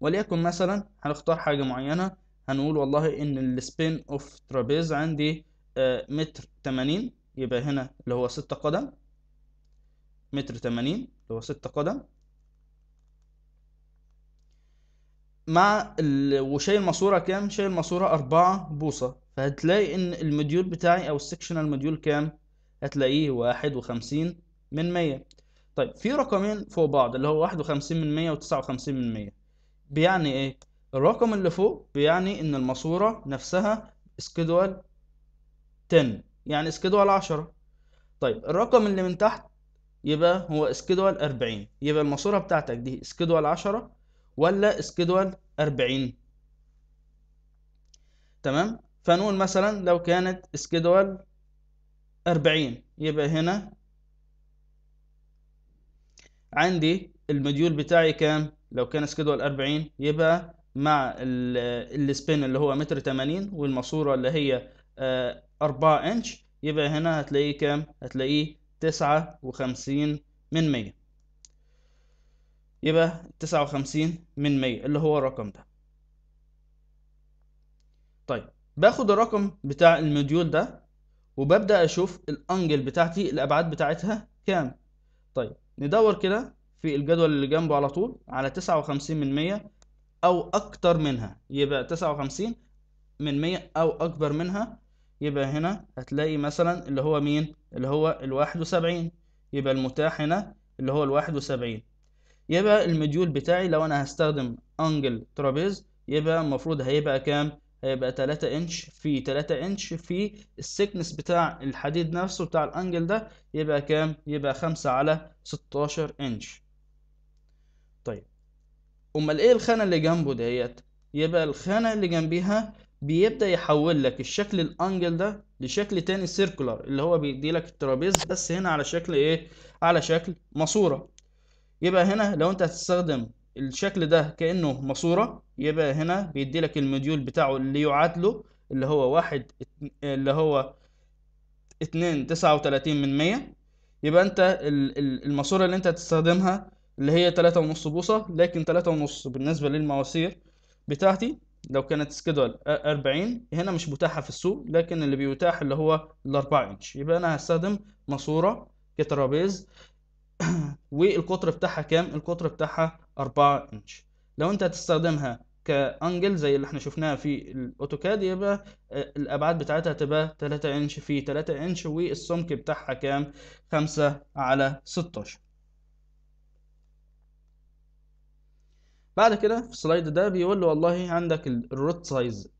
Speaker 1: وليكن مثلا هنختار حاجه معينه هنقول والله ان السبين اوف ترابيز عندي آه، متر 80 يبقى هنا اللي هو 6 قدم متر 80 اللي هو 6 قدم مع ال... وشايل ماسوره كام شايل ماسوره أربعة بوصه فهتلاقي ان المديول بتاعي او السكشنال مديول كام هتلاقيه 51 من 100 طيب في رقمين فوق بعض اللي هو 51 من 100 و59 من 100 بيعني ايه الرقم اللي فوق بيعني ان الماسوره نفسها سكيدول 10 يعني سكيدول 10 طيب الرقم اللي من تحت يبقى هو سكيدول 40 يبقى الماسوره بتاعتك دي سكيدول 10 ولا اسكدول 40 تمام فنقول مثلا لو كانت اسكدول 40 يبقى هنا عندي المديول بتاعي كام لو كان اسكدول 40 يبقى مع السبين اللي هو متر 80 والماسوره اللي هي 4 آه، انش يبقى هنا هتلاقيه كام هتلاقيه 59 من 100 يبقى تسعة وخمسين من مية اللي هو الرقم ده طيب باخد الرقم بتاع الموديول ده وببدأ أشوف الأنجل بتاعتي الأبعاد بتاعتها كام طيب ندور كده في الجدول اللي جنبه على طول على تسعة وخمسين من مية أو أكتر منها يبقى تسعة وخمسين من مية أو أكبر منها يبقى هنا هتلاقي مثلا اللي هو مين اللي هو الواحد وسبعين يبقى المتاح هنا اللي هو الواحد وسبعين يبقى المديول بتاعي لو انا هستخدم انجل ترابيز يبقى المفروض هيبقى كام هيبقى 3 انش في 3 انش في السكنس بتاع الحديد نفسه بتاع الانجل ده يبقى كام يبقى 5 على 16 انش طيب امال ايه الخانه اللي جنبه ديت يبقى الخانه اللي جنبيها بيبدا يحول لك الشكل الانجل ده لشكل تاني سيركولار اللي هو بيدي لك الترابيز بس هنا على شكل ايه على شكل ماسوره يبقى هنا لو انت هتستخدم الشكل ده كانه ماسوره يبقى هنا بيدي لك الموديول بتاعه اللي يعادله اللي هو واحد اللي هو اتنين تسعة وتلاتين من مية يبقى انت الماسوره اللي انت هتستخدمها اللي هي تلاتة ونص بوصه لكن تلاتة ونص بالنسبه للمواسير بتاعتي لو كانت سكيدول أربعين هنا مش متاحه في السوق لكن اللي بيتاح اللي هو الأربعة انش يبقى انا هستخدم ماسوره كترابيز (clears throat) والقطر بتاعها كام القطر بتاعها 4 انش لو انت هتستخدمها كانجل زي اللي احنا شفناها في الاوتوكاد يبقى آه، الابعاد بتاعتها تبقى 3 انش في 3 انش والسمك بتاعها كام 5 على 16 بعد كده في السلايد ده بيقول له والله عندك الروت سايز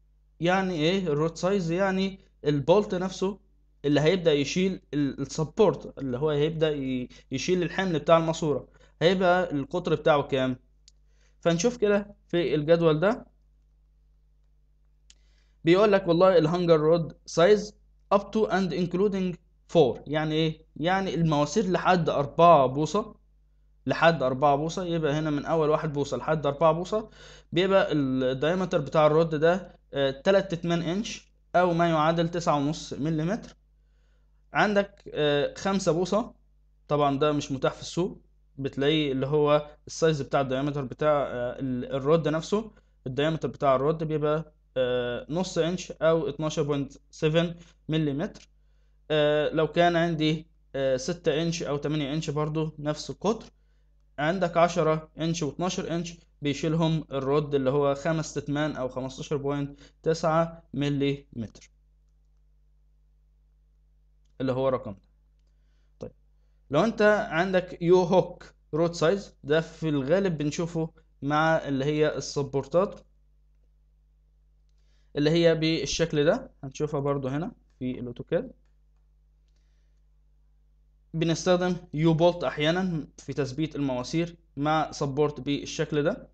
Speaker 1: يعني ايه الروت سايز يعني البولت نفسه اللي هيبدا يشيل السبورت اللي هو هيبدا يشيل الحمل بتاع الماسوره هيبقى القطر بتاعه كام فنشوف كده في الجدول ده بيقول لك والله الهانجر رود سايز اب تو اند انكلودنج 4 يعني ايه يعني المواسير لحد 4 بوصه لحد 4 بوصه يبقى هنا من اول واحد بوصه لحد 4 بوصه بيبقى الدايمتر بتاع الرود ده 3 8 انش او ما يعادل 9.5 ملم mm. عندك آه، خمسة بوصة طبعا ده مش متاح في السوق بتلاقيه اللي هو السايز بتاع الديامتر بتاع آه، الرود نفسه الديامتر بتاع الرود بيبقى آه، نص انش او 12.7 ملم لو كان عندي 6 انش او 8 انش برضو نفس القطر عندك 10 انش و12 انش بيشيلهم الرود اللي هو 5 تتمان او 15.9 ملم اللي هو رقم طيب لو انت عندك يو هوك روت سايز ده في الغالب بنشوفه مع اللي هي السبورتات اللي هي بالشكل ده هنشوفها برضو هنا في الاوتوكاد بنستخدم يو بولت احيانا في تثبيت المواسير مع سبورت بالشكل ده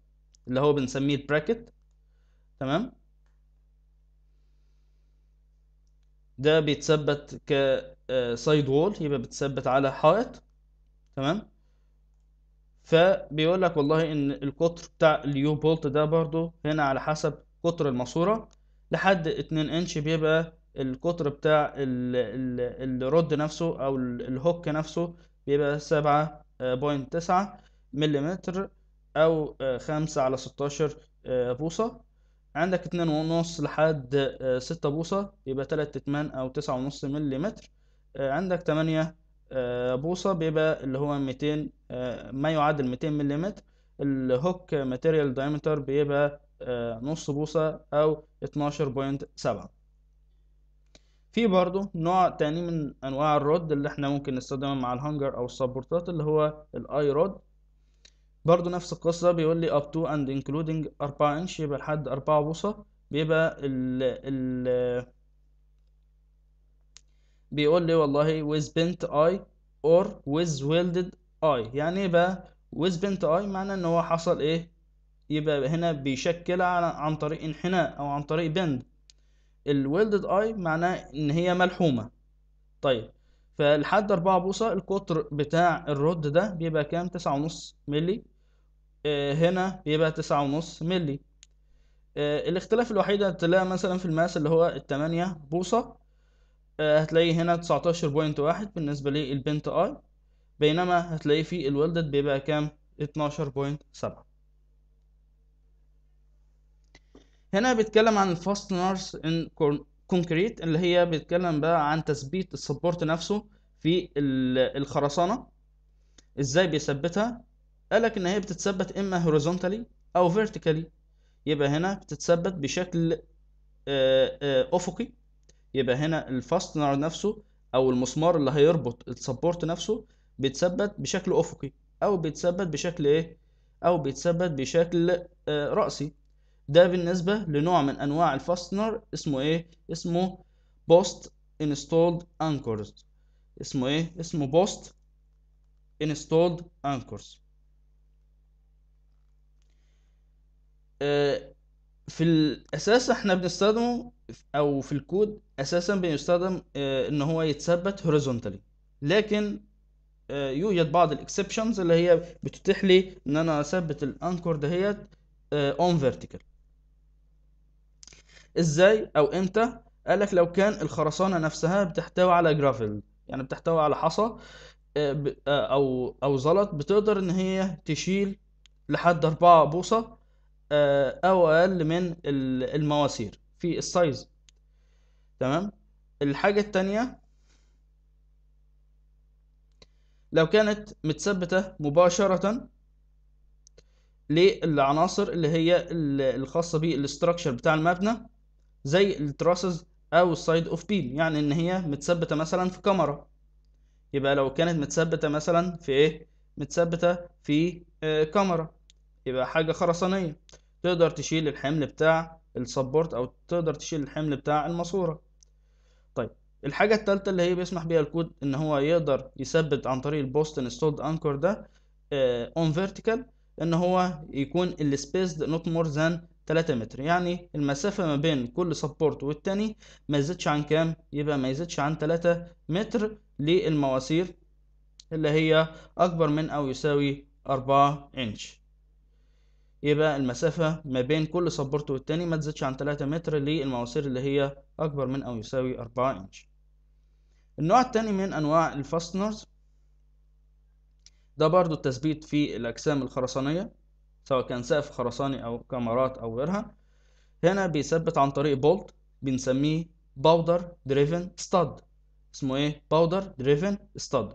Speaker 1: اللي هو بنسميه البراكت تمام ده بيتثبت كسايد آه، وول يبقى بيتثبت على حائط تمام فبيقول لك والله ان القطر بتاع اليو بولت ده برضو هنا على حسب قطر الماسوره لحد 2 انش بيبقى القطر بتاع الرد نفسه او الهوك نفسه بيبقى سبعة بوينت آه، تسعة مليمتر او آه، خمسة على ستاشر بوصة عندك اتنين ونص لحد آه، ستة بوصة يبقى تلات اتمان أو تسعة ونص متر آه، عندك تمانية آه، بوصة بيبقى اللي هو ميتين ما يعادل ميتين متر الهوك ماتيريال دايمتر بيبقى نص بوصة أو اتناشر بوينت سبعة في برضه نوع تاني من أنواع الرود اللي احنا ممكن نستخدمه مع الهانجر أو السبورتات اللي هو الأي رود برضو نفس القصة بيقول لي up to and including 4 انش يبقى لحد 4 بوصة بيبقى ال ال بيقول لي والله with bent eye or with welded eye يعني يبقى with bent eye معنى ان هو حصل ايه يبقى هنا بيشكلها عن طريق انحناء او عن طريق بند welded eye معناه ان هي ملحومه طيب فلحد 4 بوصه القطر بتاع الرد ده بيبقى كام 9.5 مللي آه، هنا يبقى تسعة ونص ملي آه، الاختلاف الوحيد هتلاقيه مثلا في المقاس اللي هو التمانية بوصة آه، هتلاقيه هنا تسعتاشر بوينت واحد بالنسبة للبنت اي بينما هتلاقيه في الولدت بيبقى كام اتناشر بوينت سبعة هنا بيتكلم عن الفاستنرز ان كونكريت اللي هي بيتكلم بقى عن تثبيت السبورت نفسه في الخرسانة ازاي بيثبتها قالك ان هي بتتثبت اما هوريزونتالي او فيرتيكالي يبقى هنا بتتثبت بشكل آه، آه، افقي يبقى هنا الفاستنر نفسه او المسمار اللي هيربط السبورت نفسه بيتثبت بشكل افقي او بيتثبت بشكل ايه او بيتثبت بشكل آه، راسي ده بالنسبه لنوع من انواع الفاستنر اسمه ايه اسمه بوست انستولد انكورز اسمه ايه اسمه بوست انستولد انكورز آه، في الاساس احنا بنستخدمه او في الكود اساسا بيستخدم آه، ان هو يتثبت هوريزونتالي لكن آه، يوجد بعض الاكسبشنز اللي هي بتتيح لي ان انا اثبت الانكور دهيت اون فيرتيكال ازاي او امتى قالك لو كان الخرسانه نفسها بتحتوي على جرافل يعني بتحتوي على حصى او او زلط بتقدر ان هي تشيل لحد 4 بوصه آه، او اقل من المواسير في السايز تمام الحاجه الثانيه لو كانت متثبته مباشره للعناصر اللي هي الخاصه بالاستراكشر بتاع المبنى زي التراسز او السايد اوف بيم يعني ان هي متثبته مثلا في كاميرا يبقى لو كانت متثبته مثلا في ايه متثبته في آه، كاميرا يبقى حاجة خرسانية تقدر تشيل الحمل بتاع السبورت أو تقدر تشيل الحمل بتاع الماسورة طيب الحاجة التالتة اللي هي بيسمح بيها الكود إن هو يقدر يثبت عن طريق البوست انستولد أنكر ده اون آه، فيرتيكال إن هو يكون السبيس نوت مور ذان 3 متر يعني المسافة ما بين كل سبورت والتاني ما يزيدش عن كام يبقى ما يزيدش عن 3 متر للمواسير اللي هي أكبر من أو يساوي 4 إنش يبقى ايه المسافة ما بين كل سبورت والتاني ما تزيدش عن 3 متر للمواسير اللي هي أكبر من أو يساوي 4 إنش النوع التاني من أنواع الفاستنرز ده برضو التثبيت في الأجسام الخرسانية سواء كان سقف خرساني أو كاميرات أو غيرها هنا بيثبت عن طريق بولت بنسميه باودر دريفن ستاد اسمه ايه باودر دريفن ستاد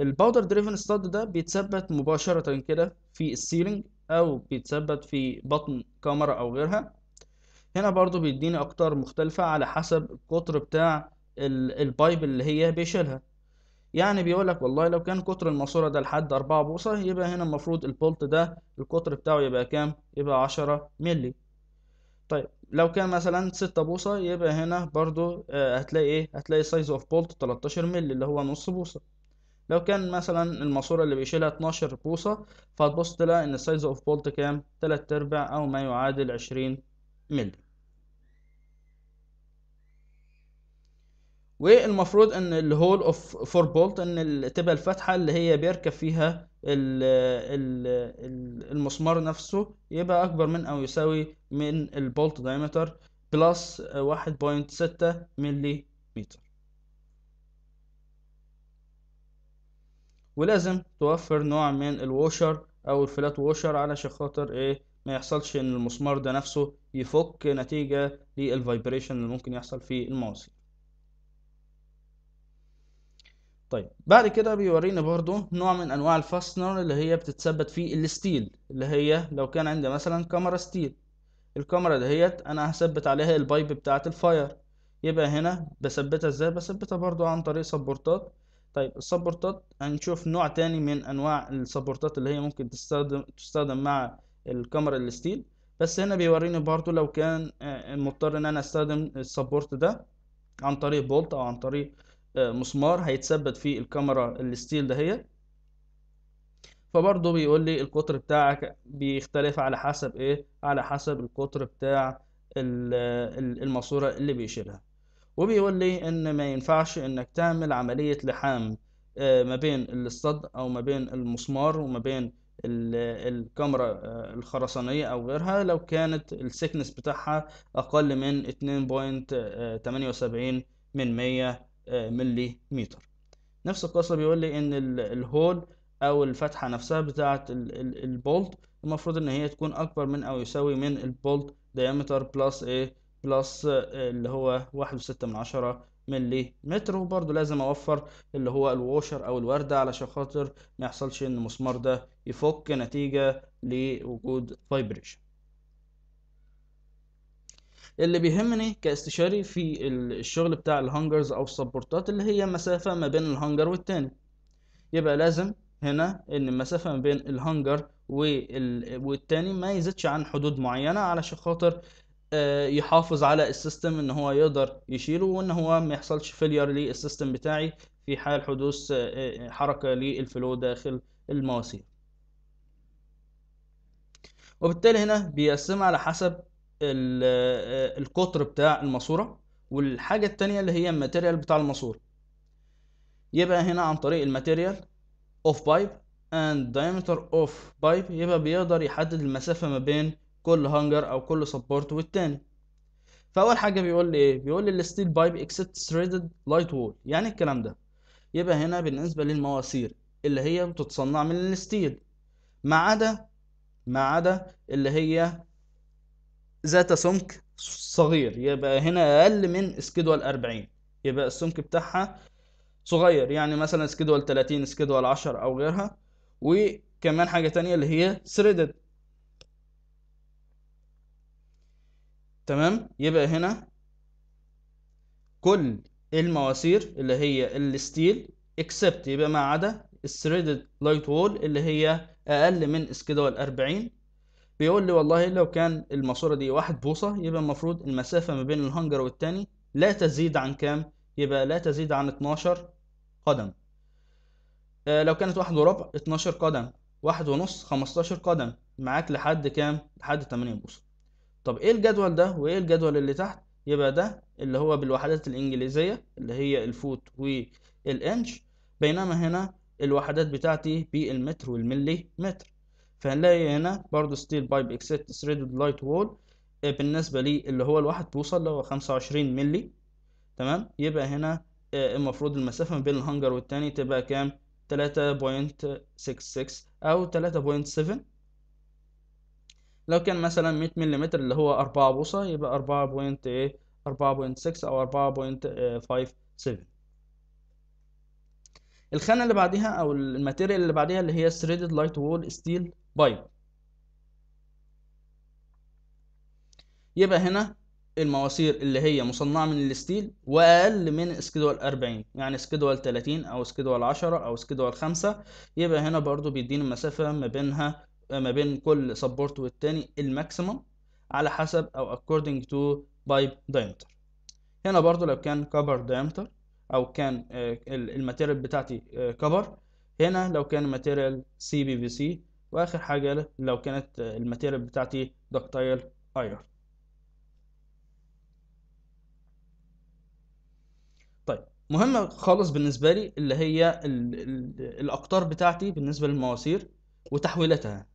Speaker 1: الباودر دريفن ستاد ده بيتثبت مباشرة كده في السيلينج أو بيتثبت في بطن كاميرا أو غيرها هنا برضو بيديني أقطار مختلفة على حسب القطر بتاع البايب اللي هي بيشيلها يعني بيقول لك والله لو كان قطر الماسوره ده لحد اربعة بوصه يبقى هنا المفروض البولت ده القطر بتاعه يبقى كام يبقى عشرة مللي طيب لو كان مثلا ستة بوصه يبقى هنا برضو آه، هتلاقي ايه هتلاقي سايز اوف بولت 13 مللي اللي هو نص بوصه لو كان مثلا الماسوره اللي بيشيلها 12 بوصه فهتبص تلاقي ان السايز اوف بولت كام تلات ارباع او ما يعادل 20 مللي والمفروض ان الهول اوف فور بولت ان تبقى الفتحه اللي هي بيركب فيها الـ الـ المسمار نفسه يبقى اكبر من او يساوي من البولت دايمتر بلس 1.6 ملي متر ولازم توفر نوع من الوشر او الفلات وشر علشان خاطر ايه ما يحصلش ان المسمار ده نفسه يفك نتيجة للفايبريشن اللي ممكن يحصل في الماوس طيب بعد كده بيورينا برضو نوع من انواع الفاستنر اللي هي بتتثبت في الستيل اللي هي لو كان عندي مثلا كاميرا ستيل الكاميرا دهيت انا هثبت عليها البايب بتاعه الفاير يبقى هنا بثبتها ازاي بثبتها برضو عن طريق سبورتات طيب السبورتات هنشوف نوع تاني من انواع السبورتات اللي هي ممكن تستخدم تستخدم مع الكاميرا الستيل بس هنا بيوريني برضو لو كان آه، مضطر ان انا استخدم السبورت ده عن طريق بولت او عن طريق آه، مسمار هيتثبت في الكاميرا الستيل هي فبرضو بيقول لي القطر بتاعك بيختلف على حسب ايه على حسب القطر بتاع آه، الماسوره اللي بيشيلها وبيقول لي ان ما ينفعش انك تعمل عملية لحام آه، ما بين الصد او ما بين المسمار وما بين الكاميرا آه، الخرسانية او غيرها لو كانت السكنس بتاعها اقل من 2.78 من 100 آه، ملي متر نفس القصة بيقول لي ان الهول او الفتحة نفسها بتاعة البولت المفروض ان هي تكون اكبر من او يساوي من البولت ديامتر بلس ايه بلس اللي هو واحد وستة من عشرة ملي متر وبرضه لازم اوفر اللي هو الواشر او الوردة علشان خاطر ما يحصلش ان المسمار ده يفك نتيجة لوجود فايبريشن اللي بيهمني كاستشاري في الشغل بتاع الهانجرز او السبورتات اللي هي مسافة ما بين الهانجر والتاني يبقى لازم هنا ان المسافة ما بين الهانجر والتاني ما يزيدش عن حدود معينة علشان خاطر آه، يحافظ على السيستم ان هو يقدر يشيله وان هو ما يحصلش فيلير للسيستم بتاعي في حال حدوث آه، آه، حركه للفلو داخل المواسير وبالتالي هنا بيقسمها على حسب القطر بتاع الماسوره والحاجه التانية اللي هي الماتيريال بتاع الماسوره يبقى هنا عن طريق الماتيريال اوف بايب اند دايمتر اوف بايب يبقى بيقدر يحدد المسافه ما بين كل هانجر او كل سبورت والتاني فاول حاجه بيقول لي ايه بيقول لي الستيل بايب اكسبت ثريدد لايت وول يعني الكلام ده يبقى هنا بالنسبه للمواسير اللي هي بتتصنع من الستيل ما عدا ما عدا اللي هي ذات سمك صغير يبقى هنا اقل من سكيدول 40 يبقى السمك بتاعها صغير يعني مثلا سكيدول 30 سكيدول 10 او غيرها وكمان حاجه تانية اللي هي ثريدد تمام يبقى هنا كل المواسير اللي هي الستيل اكسبت يبقى ما عدا الثريدد لايت وول اللي هي اقل من سكدول 40 بيقول لي والله لو كان الماسوره دي واحد بوصه يبقى المفروض المسافه ما بين الهنجر والتاني لا تزيد عن كام يبقى لا تزيد عن 12 قدم آه لو كانت واحد وربع 12 قدم واحد ونص 15 قدم معاك لحد كام لحد 8 بوصه طب ايه الجدول ده وايه الجدول اللي تحت يبقى ده اللي هو بالوحدات الانجليزيه اللي هي الفوت والانش بينما هنا الوحدات بتاعتي بالمتر والملي متر فهنلاقي هنا برضو ستيل بايب اكسيت ثريدد لايت وول بالنسبه لي اللي هو الواحد بوصل اللي هو 25 ملي تمام يبقى هنا آه، المفروض المسافه ما بين الهنجر والتاني تبقى كام 3.66 او 3.7 لو كان مثلا 100 ملم اللي هو 4 بوصة يبقى 4 بوينت ايه 4.6 او 4.57 الخانة اللي بعديها او الماتيريال اللي بعديها اللي هي ثريدد لايت وول ستيل بايب يبقى هنا المواسير اللي هي مصنعة من الستيل وأقل من سكيدول 40 يعني سكيدول 30 أو سكيدول 10 أو سكيدول 5 يبقى هنا برضو بيديني مسافة ما بينها ما بين كل سبورت والتاني الماكسيمم على حسب او according to pipe diameter هنا برضو لو كان cover diameter او كان آه، الماتيريال بتاعتي آه، cover هنا لو كان ماتيريال سي بي في سي واخر حاجه لو كانت آه، الماتيريال بتاعتي ductile iron طيب مهمه خالص بالنسبه لي اللي هي الاقطار بتاعتي بالنسبه للمواسير وتحويلتها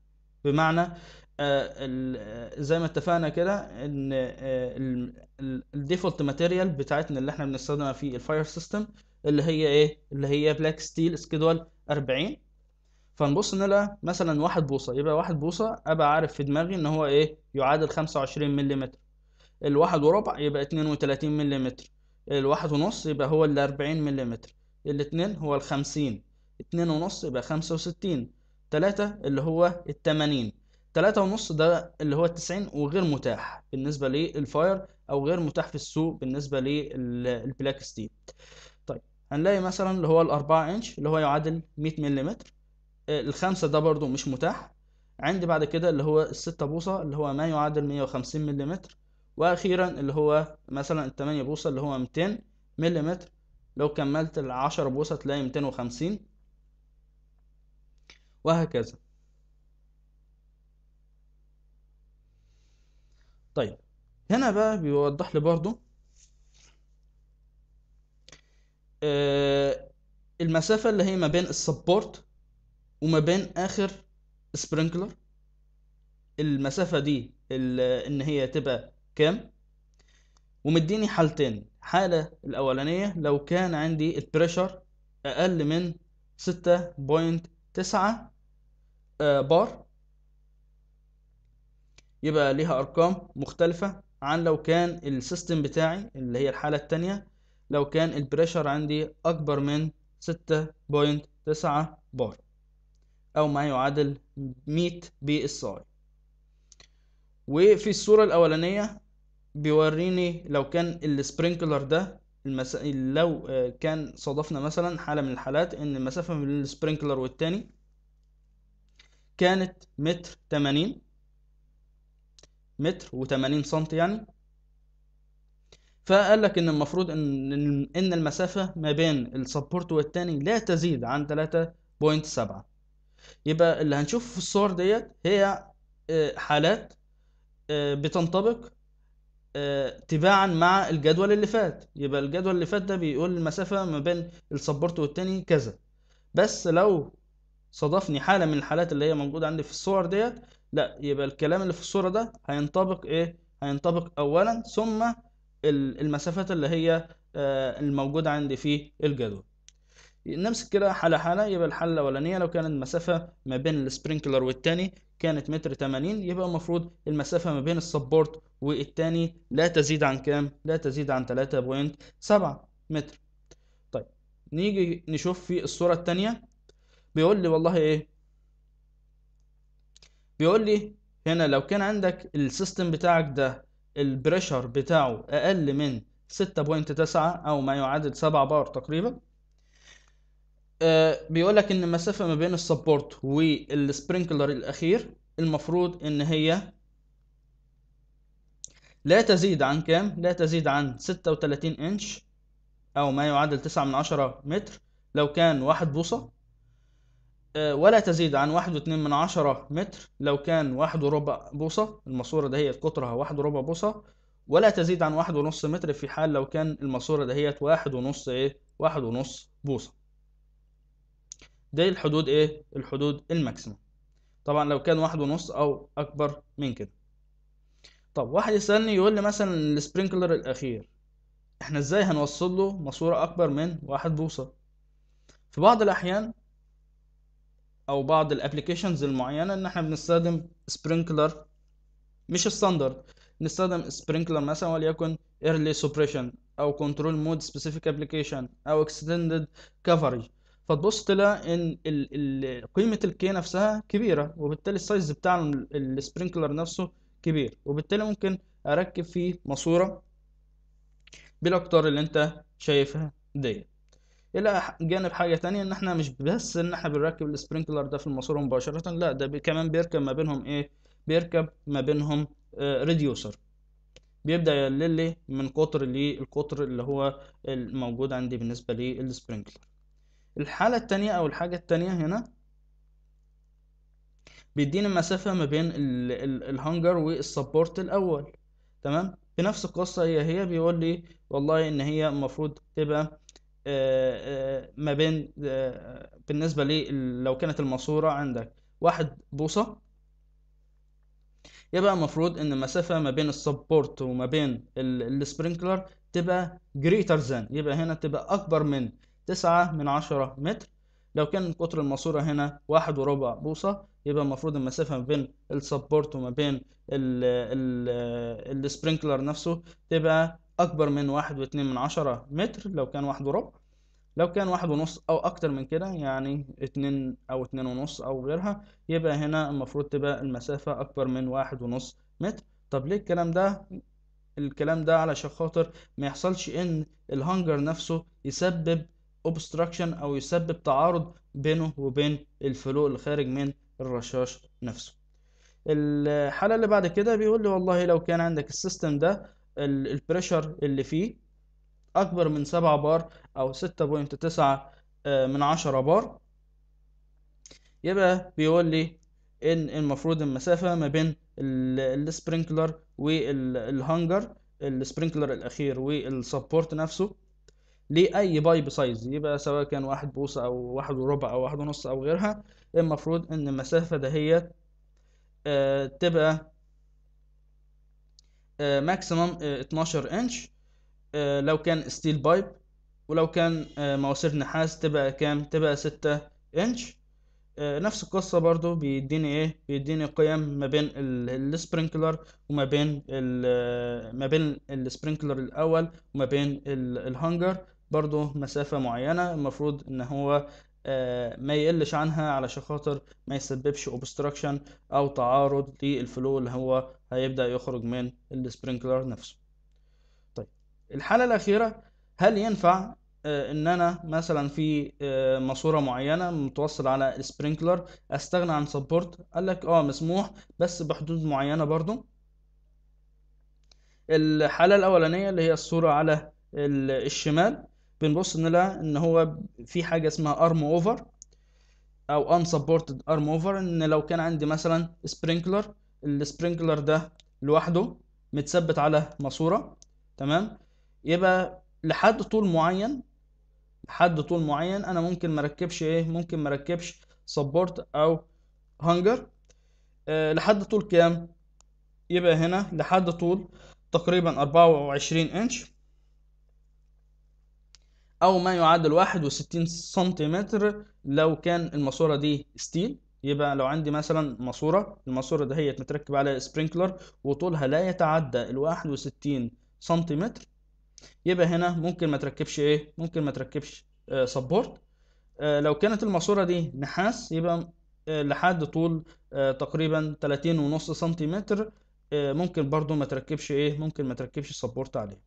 Speaker 1: بمعنى آه، زي ما اتفقنا كده ان الديفولت آه، ماتيريال بتاعتنا اللي احنا بنستخدمها في الفاير سيستم اللي هي ايه اللي هي بلاك ستيل سكيدول 40 فنبص نلاقي مثلا واحد بوصه يبقى واحد بوصه ابقى عارف في دماغي ان هو ايه يعادل 25 ملم الواحد وربع يبقى 32 ملم الواحد ونص يبقى هو ال 40 ملم الاثنين هو ال 50 اتنين ونص يبقى 65 3 اللي هو ال 80 3 ونص ده اللي هو ال 90 وغير متاح بالنسبة للفاير او غير متاح في السوق بالنسبة للبلاك ستيل طيب هنلاقي مثلا اللي هو ال 4 انش اللي هو يعادل 100 ملم ال 5 ده برضو مش متاح عندي بعد كده اللي هو ال 6 بوصة اللي هو ما يعادل 150 ملم واخيرا اللي هو مثلا ال 8 بوصة اللي هو 200 ملم لو كملت ال 10 بوصة تلاقي 250 وهكذا طيب هنا بقى بيوضح لي برضو آه، المسافة اللي هي ما بين السبورت وما بين آخر سبرينكلر المسافة دي إن هي تبقى كام ومديني حالتين حالة الأولانية لو كان عندي البريشر أقل من ستة بوينت تسعة آه، بار يبقى ليها ارقام مختلفة عن لو كان السيستم بتاعي اللي هي الحالة التانية لو كان البريشر عندي اكبر من ستة بوينت تسعة بار او ما يعادل مية بي اس اي وفي الصورة الاولانية بيوريني لو كان السبرينكلر ده المس... لو آه، كان صادفنا مثلا حالة من الحالات ان المسافة بين السبرينكلر والتاني كانت متر تمانين متر وتمانين سنتي يعني فقال لك ان المفروض ان ان المسافه ما بين السبورت والتاني لا تزيد عن 3.7 يبقى اللي هنشوفه في الصور ديت هي آه، حالات آه، بتنطبق آه، تباعا مع الجدول اللي فات يبقى الجدول اللي فات ده بيقول المسافه ما بين السبورت والتاني كذا بس لو صادفني حاله من الحالات اللي هي موجوده عندي في الصور ديت لا يبقى الكلام اللي في الصوره ده هينطبق ايه هينطبق اولا ثم المسافات اللي هي آه، الموجوده عندي في الجدول نمسك كده حالة حالة يبقى الحالة الأولانية لو كانت المسافة ما بين السبرينكلر والتاني كانت متر 80 يبقى المفروض المسافة ما بين السبورت والتاني لا تزيد عن كام؟ لا تزيد عن 3.7 متر. طيب نيجي نشوف في الصورة التانية بيقول لي والله ايه بيقول لي هنا لو كان عندك السيستم بتاعك ده البريشر بتاعه اقل من 6.9 او ما يعادل 7 بار تقريبا آه، بيقول لك ان المسافه ما بين السبورت والسبرينكلر الاخير المفروض ان هي لا تزيد عن كام لا تزيد عن 36 انش او ما يعادل 9 من 10 متر لو كان واحد بوصه آه، ولا تزيد عن واحد واتنين من عشرة متر لو كان واحد وربع بوصة الماسورة هي قطرها واحد وربع بوصة ولا تزيد عن واحد ونص متر في حال لو كان الماسورة هي واحد ونص ايه واحد ونص بوصة دي الحدود ايه الحدود الماكسيمم طبعا لو كان واحد ونص او اكبر من كده طب واحد يسألني يقول لي مثلا السبرينكلر الاخير احنا ازاي هنوصل له ماسورة اكبر من واحد بوصة في بعض الاحيان او بعض الابلكيشنز المعينه ان احنا بنستخدم سبرينكلر مش الستاندرد نستخدم سبرينكلر مثلا وليكن ايرلي سوبريشن او كنترول مود سبيسيفيك ابلكيشن او اكستندد كفرج فتبص تلاقي ان قيمه الكي نفسها كبيره وبالتالي السايز بتاع السبرينكلر نفسه كبير وبالتالي ممكن اركب فيه ماسوره بالاقطار اللي انت شايفها ديت الى جانب حاجه تانية ان احنا مش بس ان احنا بنركب السبرينكلر ده في الماسوره مباشره لا ده بي كمان بيركب ما بينهم ايه بيركب ما بينهم ريديوسر آه، بيبدا يقلل لي من قطر للقطر اللي هو الموجود عندي بالنسبه للسبرينكلر الحاله التانية او الحاجه التانية هنا بيديني مسافه ما بين ال الهانجر والسبورت الاول تمام بنفس القصه هي هي بيقول لي والله ان هي المفروض تبقى آه، آه، ما بين آه، بالنسبه لي لو كانت الماسوره عندك واحد بوصه يبقى المفروض ان المسافه ما بين السبورت وما بين السبرينكلر تبقى جريتر ذان يبقى هنا تبقى اكبر من تسعة من عشرة متر لو كان قطر الماسوره هنا واحد وربع بوصه يبقى المفروض المسافه ما بين السبورت وما بين السبرينكلر نفسه تبقى أكبر من واحد واتنين من عشرة متر لو كان واحد وربع لو كان واحد ونص أو أكتر من كده يعني اتنين أو اتنين ونص أو غيرها يبقى هنا المفروض تبقى المسافة أكبر من واحد ونص متر طب ليه الكلام ده الكلام ده علشان خاطر ما يحصلش ان الهانجر نفسه يسبب اوبستراكشن او يسبب تعارض بينه وبين الفلو الخارج من الرشاش نفسه الحاله اللي بعد كده بيقول لي والله لو كان عندك السيستم ده البريشر اللي فيه اكبر من 7 بار او 6.9 آه، من 10 بار يبقى بيقول لي ان المفروض المسافة ما بين السبرينكلر والهانجر السبرينكلر الاخير والسبورت نفسه لاي بايب سايز يبقى سواء كان واحد بوصة او واحد وربع او واحد ونص او غيرها المفروض ان المسافة دهيت آه، تبقى ماكسيمم 12 انش لو كان ستيل بايب ولو كان آه، مواسير نحاس تبقى كام تبقى 6 انش آه، نفس القصة برضو بيديني ايه بيديني قيم ما بين السبرينكلر وما بين آه، ما بين السبرينكلر الاول وما بين الهانجر برضو مسافة معينة المفروض ان هو ما يقلش عنها علشان خاطر ما يسببش اوبستراكشن او تعارض للفلو اللي هو هيبدأ يخرج من السبرينكلر نفسه طيب الحالة الأخيرة هل ينفع آه، ان انا مثلا في آه، ماسوره معينه متوصل على سبرينكلر استغنى عن سبورت قال لك اه مسموح بس بحدود معينه برضو الحاله الاولانيه اللي هي الصوره على الشمال بنبص نلاقي ان هو في حاجه اسمها ارم اوفر او ان سبورتد ارم اوفر ان لو كان عندي مثلا سبرينكلر السبرينكلر ده لوحده متثبت على ماسوره تمام يبقى لحد طول معين لحد طول معين انا ممكن مركبش ايه ممكن مركبش سبورت او هانجر أه لحد طول كام يبقى هنا لحد طول تقريبا 24 انش او ما يعادل 61 سنتيمتر لو كان الماسوره دي ستيل يبقى لو عندي مثلا ماسوره الماسوره دهيت متركب عليها سبرينكلر وطولها لا يتعدى ال 61 سنتيمتر يبقى هنا ممكن ما تركبش ايه ممكن ما تركبش سبورت آه، آه، لو كانت الماسوره دي نحاس يبقى آه، لحد طول تقريبا 30 ونص سنتيمتر ممكن برضو ما تركبش ايه ممكن ما تركبش سبورت عليه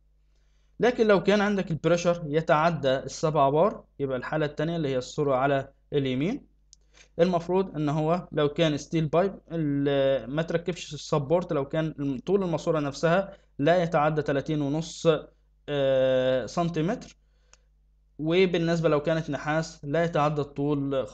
Speaker 1: لكن لو كان عندك البريشر يتعدى السبع بار يبقى الحالة التانية اللي هي الصوره على اليمين المفروض ان هو لو كان ستيل بايب ما تركبش السبورت لو كان طول الماسوره نفسها لا يتعدى 30 ونص آه، سنتيمتر وبالنسبه لو كانت نحاس لا يتعدى الطول 15.2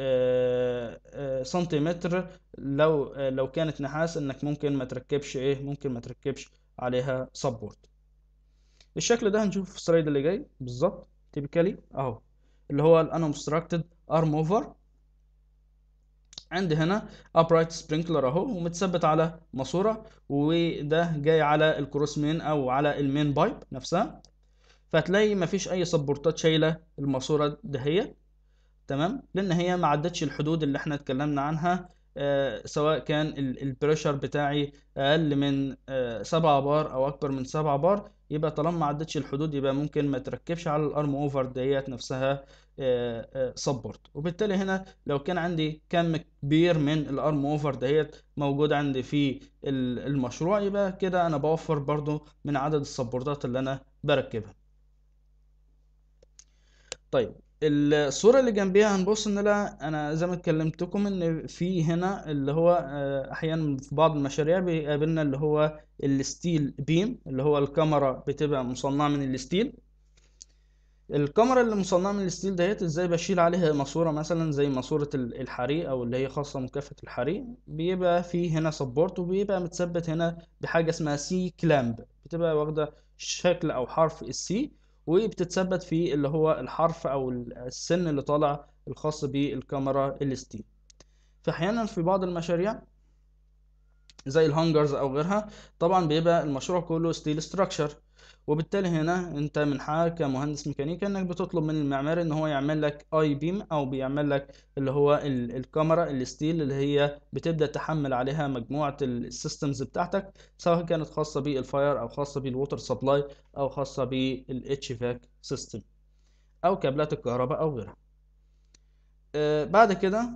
Speaker 1: آه، آه، سنتيمتر لو لو كانت نحاس انك ممكن ما تركبش ايه ممكن ما تركبش عليها سبورت الشكل ده هنشوفه في السلايد اللي جاي بالظبط تيبيكالي اهو اللي هو الانوبستراكتد ارم اوفر عندي هنا ابرايت سبرينكلر اهو ومتثبت على ماسوره وده جاي على الكروس مين او على المين بايب نفسها فهتلاقي مفيش اي سبورتات شايله الماسوره دهيت تمام لان هي ما عدتش الحدود اللي احنا اتكلمنا عنها آه سواء كان البريشر بتاعي اقل من آه 7 بار او اكبر من 7 بار يبقى طالما ما عدتش الحدود يبقى ممكن ما تركبش على الارم اوفر ديت نفسها سبورت وبالتالي هنا لو كان عندي كم كبير من الارم اوفر دهيت موجود عندي في المشروع يبقى كده انا بوفر برضو من عدد السبورتات اللي انا بركبها طيب الصورة اللي جنبيها هنبص ان لا انا زي ما اتكلمتكم ان في هنا اللي هو آه، احيانا في بعض المشاريع بيقابلنا اللي هو الستيل بيم اللي هو الكاميرا بتبقى مصنعة من الستيل الكاميرا اللي مصنعه من الستيل دهيت ازاي بشيل عليها ماسوره مثلا زي ماسوره الحريق او اللي هي خاصه مكافحه الحريق بيبقى فيه هنا سبورت وبيبقى متثبت هنا بحاجه اسمها سي كلامب بتبقى واخده شكل او حرف السي وبتتثبت في اللي هو الحرف او السن اللي طالع الخاص بالكاميرا الستيل فاحيانا في بعض المشاريع زي الهانجرز او غيرها طبعا بيبقى المشروع كله ستيل ستراكشر وبالتالي هنا انت من حقك كمهندس ميكانيكا انك بتطلب من المعماري ان هو يعمل لك اي بيم او بيعمل لك اللي هو الكاميرا الستيل اللي هي بتبدا تحمل عليها مجموعه السيستمز بتاعتك سواء كانت خاصه بالفاير او خاصه بالووتر سبلاي او خاصه بالاتش فاك سيستم او كابلات الكهرباء او غيرها آه بعد كده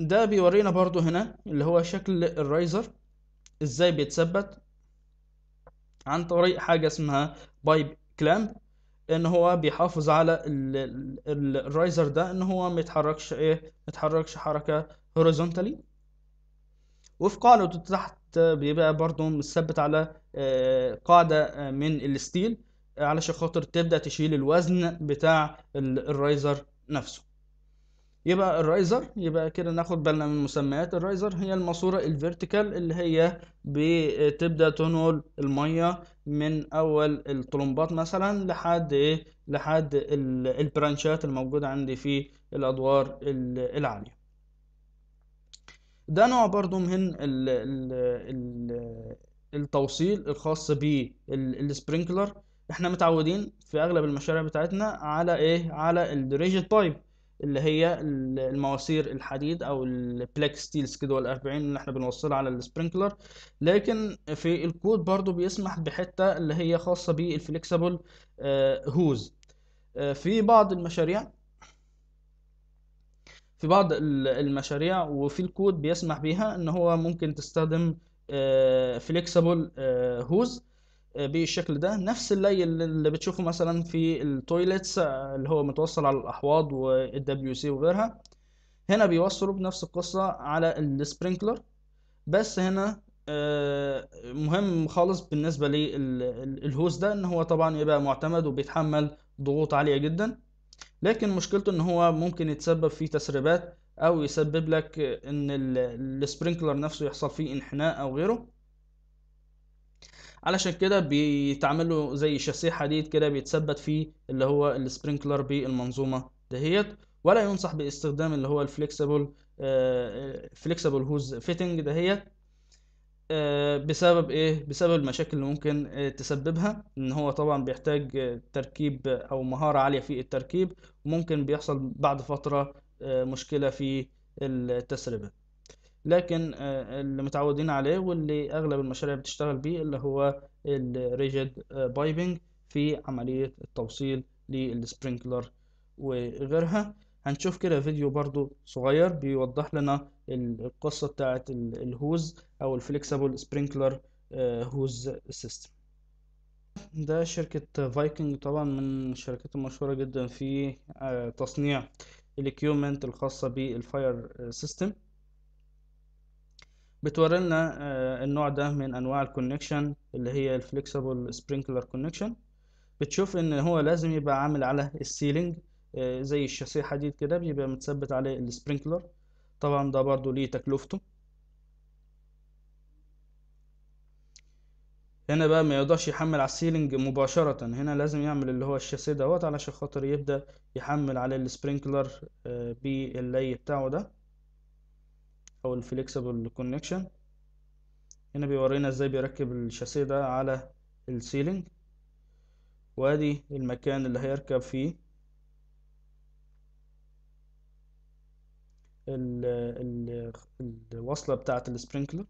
Speaker 1: ده بيورينا برضو هنا اللي هو شكل الرايزر ازاي بيتثبت عن طريق حاجه اسمها بايب كلامب ان هو بيحافظ على الرايزر ده ان هو ميتحركش ايه ميتحركش حركه هوريزونتالي وفي قاعدته تحت بيبقى برضه مثبت على آه، قاعده من الستيل علشان خاطر تبدا تشيل الوزن بتاع الرايزر نفسه يبقى الرايزر يبقى كده ناخد بالنا من مسميات الرايزر هي الماسوره الفيرتيكال اللي هي بتبدا تنقل الميه من اول الطلمبات مثلا لحد ايه لحد البرانشات الموجوده عندي في الادوار العاليه ده نوع برضو من الـ الـ التوصيل الخاص بالسبرينكلر احنا متعودين في اغلب المشاريع بتاعتنا على ايه على الدريجت بايب اللي هي المواسير الحديد او البلاك ستيلز كده 40 اللي احنا بنوصلها على السبرينكلر لكن في الكود برضو بيسمح بحته اللي هي خاصه بالفليكسبل هوز آه، آه، في بعض المشاريع في بعض المشاريع وفي الكود بيسمح بيها ان هو ممكن تستخدم فليكسبل آه، هوز بالشكل ده نفس اللي اللي بتشوفه مثلا في التويلتس آه، اللي هو متوصل على الاحواض والدبليو سي وغيرها هنا بيوصلوا بنفس القصه على السبرينكلر بس هنا آه، مهم خالص بالنسبه للهوز ده ان هو طبعا يبقى معتمد وبيتحمل ضغوط عاليه جدا لكن مشكلته ان هو ممكن يتسبب في تسريبات او يسبب لك ان السبرينكلر نفسه يحصل فيه انحناء او غيره علشان كده له زي شاسيه حديد كده بيتثبت فيه اللي هو السبرينكلر بالمنظومه دهيت ولا ينصح باستخدام اللي هو الفليكسبل آه، فليكسبل هوز فيتنج دهيت آه، بسبب ايه بسبب المشاكل اللي ممكن آه، تسببها ان هو طبعا بيحتاج تركيب او مهارة عالية في التركيب وممكن بيحصل بعد فترة مشكلة في التسريبات لكن آه، اللي متعودين عليه واللي اغلب المشاريع بتشتغل بيه اللي هو الريجيد آه، بايبنج في عملية التوصيل للسبرينكلر وغيرها هنشوف كده فيديو برضو صغير بيوضح لنا القصة بتاعة الهوز او الفليكسبل سبرينكلر آه، هوز سيستم ده شركة فايكنج طبعا من الشركات المشهورة جدا في تصنيع الاكيومنت الخاصة بالفاير سيستم بتوري لنا آه، النوع ده من انواع الكونكشن اللي هي الفليكسبل سبرينكلر كونكشن بتشوف ان هو لازم يبقى عامل على السيلينج آه، زي الشاسيه حديد كده بيبقى متثبت عليه السبرينكلر طبعا ده برضو ليه تكلفته هنا بقى ما يقدرش يحمل على السيلينج مباشرة هنا لازم يعمل اللي هو الشاسيه دوت علشان خاطر يبدأ يحمل عليه السبرينكلر آه، باللي بتاعه ده او الفليكسبل كونكشن هنا بيورينا ازاي بيركب الشاسيه ده على السيلينج وادي المكان اللي هيركب فيه ال ال الوصلة بتاعة السبرينكلر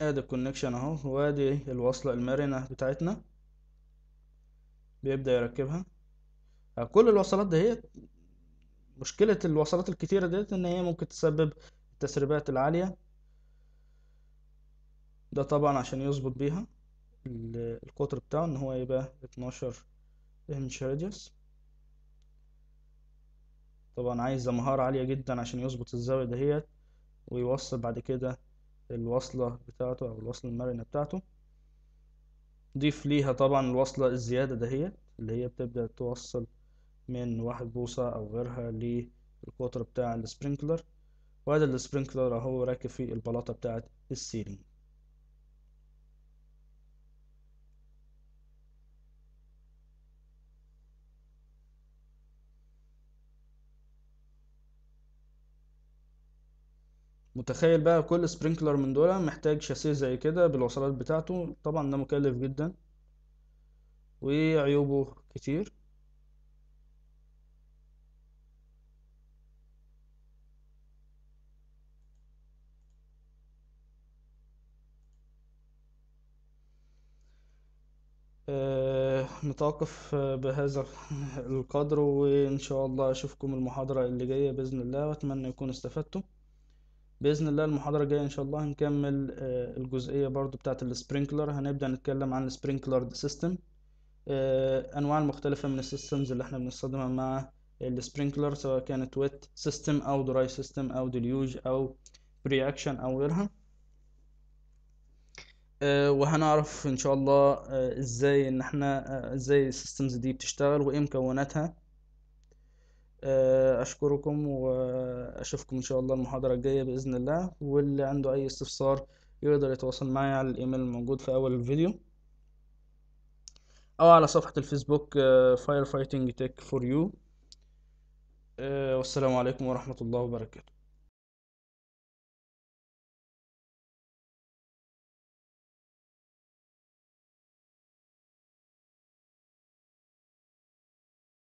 Speaker 1: ادي الكونكشن اهو وادي الوصلة المرنة بتاعتنا بيبدأ يركبها كل الوصلات دهيت مشكلة الوصلات الكتيرة ديت إن هي ممكن تسبب التسريبات العالية ده طبعا عشان يظبط بيها القطر بتاعه إن هو يبقى اتناشر إنش راديوس طبعا عايز مهارة عالية جدا عشان يظبط الزاوية دهيت ويوصل بعد كده الوصلة بتاعته أو الوصلة المرنة بتاعته ضيف ليها طبعا الوصلة الزيادة دهيت اللي هي بتبدأ توصل من واحد بوصة أو غيرها للكوتر بتاع السبرينكلر وهذا السبرينكلر أهو راكب في البلاطة بتاعة السيلينج وتخيل بقى كل سبرينكلر من دول محتاج شاسيه زي كده بالوصلات بتاعته طبعا ده مكلف جدا وعيوبه كتير آه، نتوقف بهذا القدر وإن شاء الله أشوفكم المحاضرة اللي جاية بإذن الله وأتمنى يكون استفدتم باذن الله المحاضره الجايه ان شاء الله هنكمل آه، الجزئيه برضو بتاعه السبرينكلر هنبدا نتكلم عن السبرينكلر سيستم آه، انواع المختلفه من السيستمز اللي احنا بنستخدمها مع السبرينكلر سواء كانت ويت سيستم او دراي سيستم او ديليوج او بري اكشن او غيرها آه، وهنعرف ان شاء الله ازاي ان احنا ازاي السيستمز دي بتشتغل وايه مكوناتها آه، أشكركم وأشوفكم إن شاء الله المحاضرة الجاية بإذن الله واللي عنده أي استفسار يقدر يتواصل معي على الإيميل الموجود في أول الفيديو أو على صفحة الفيسبوك آه، Firefighting Tech for You آه، والسلام عليكم ورحمة الله وبركاته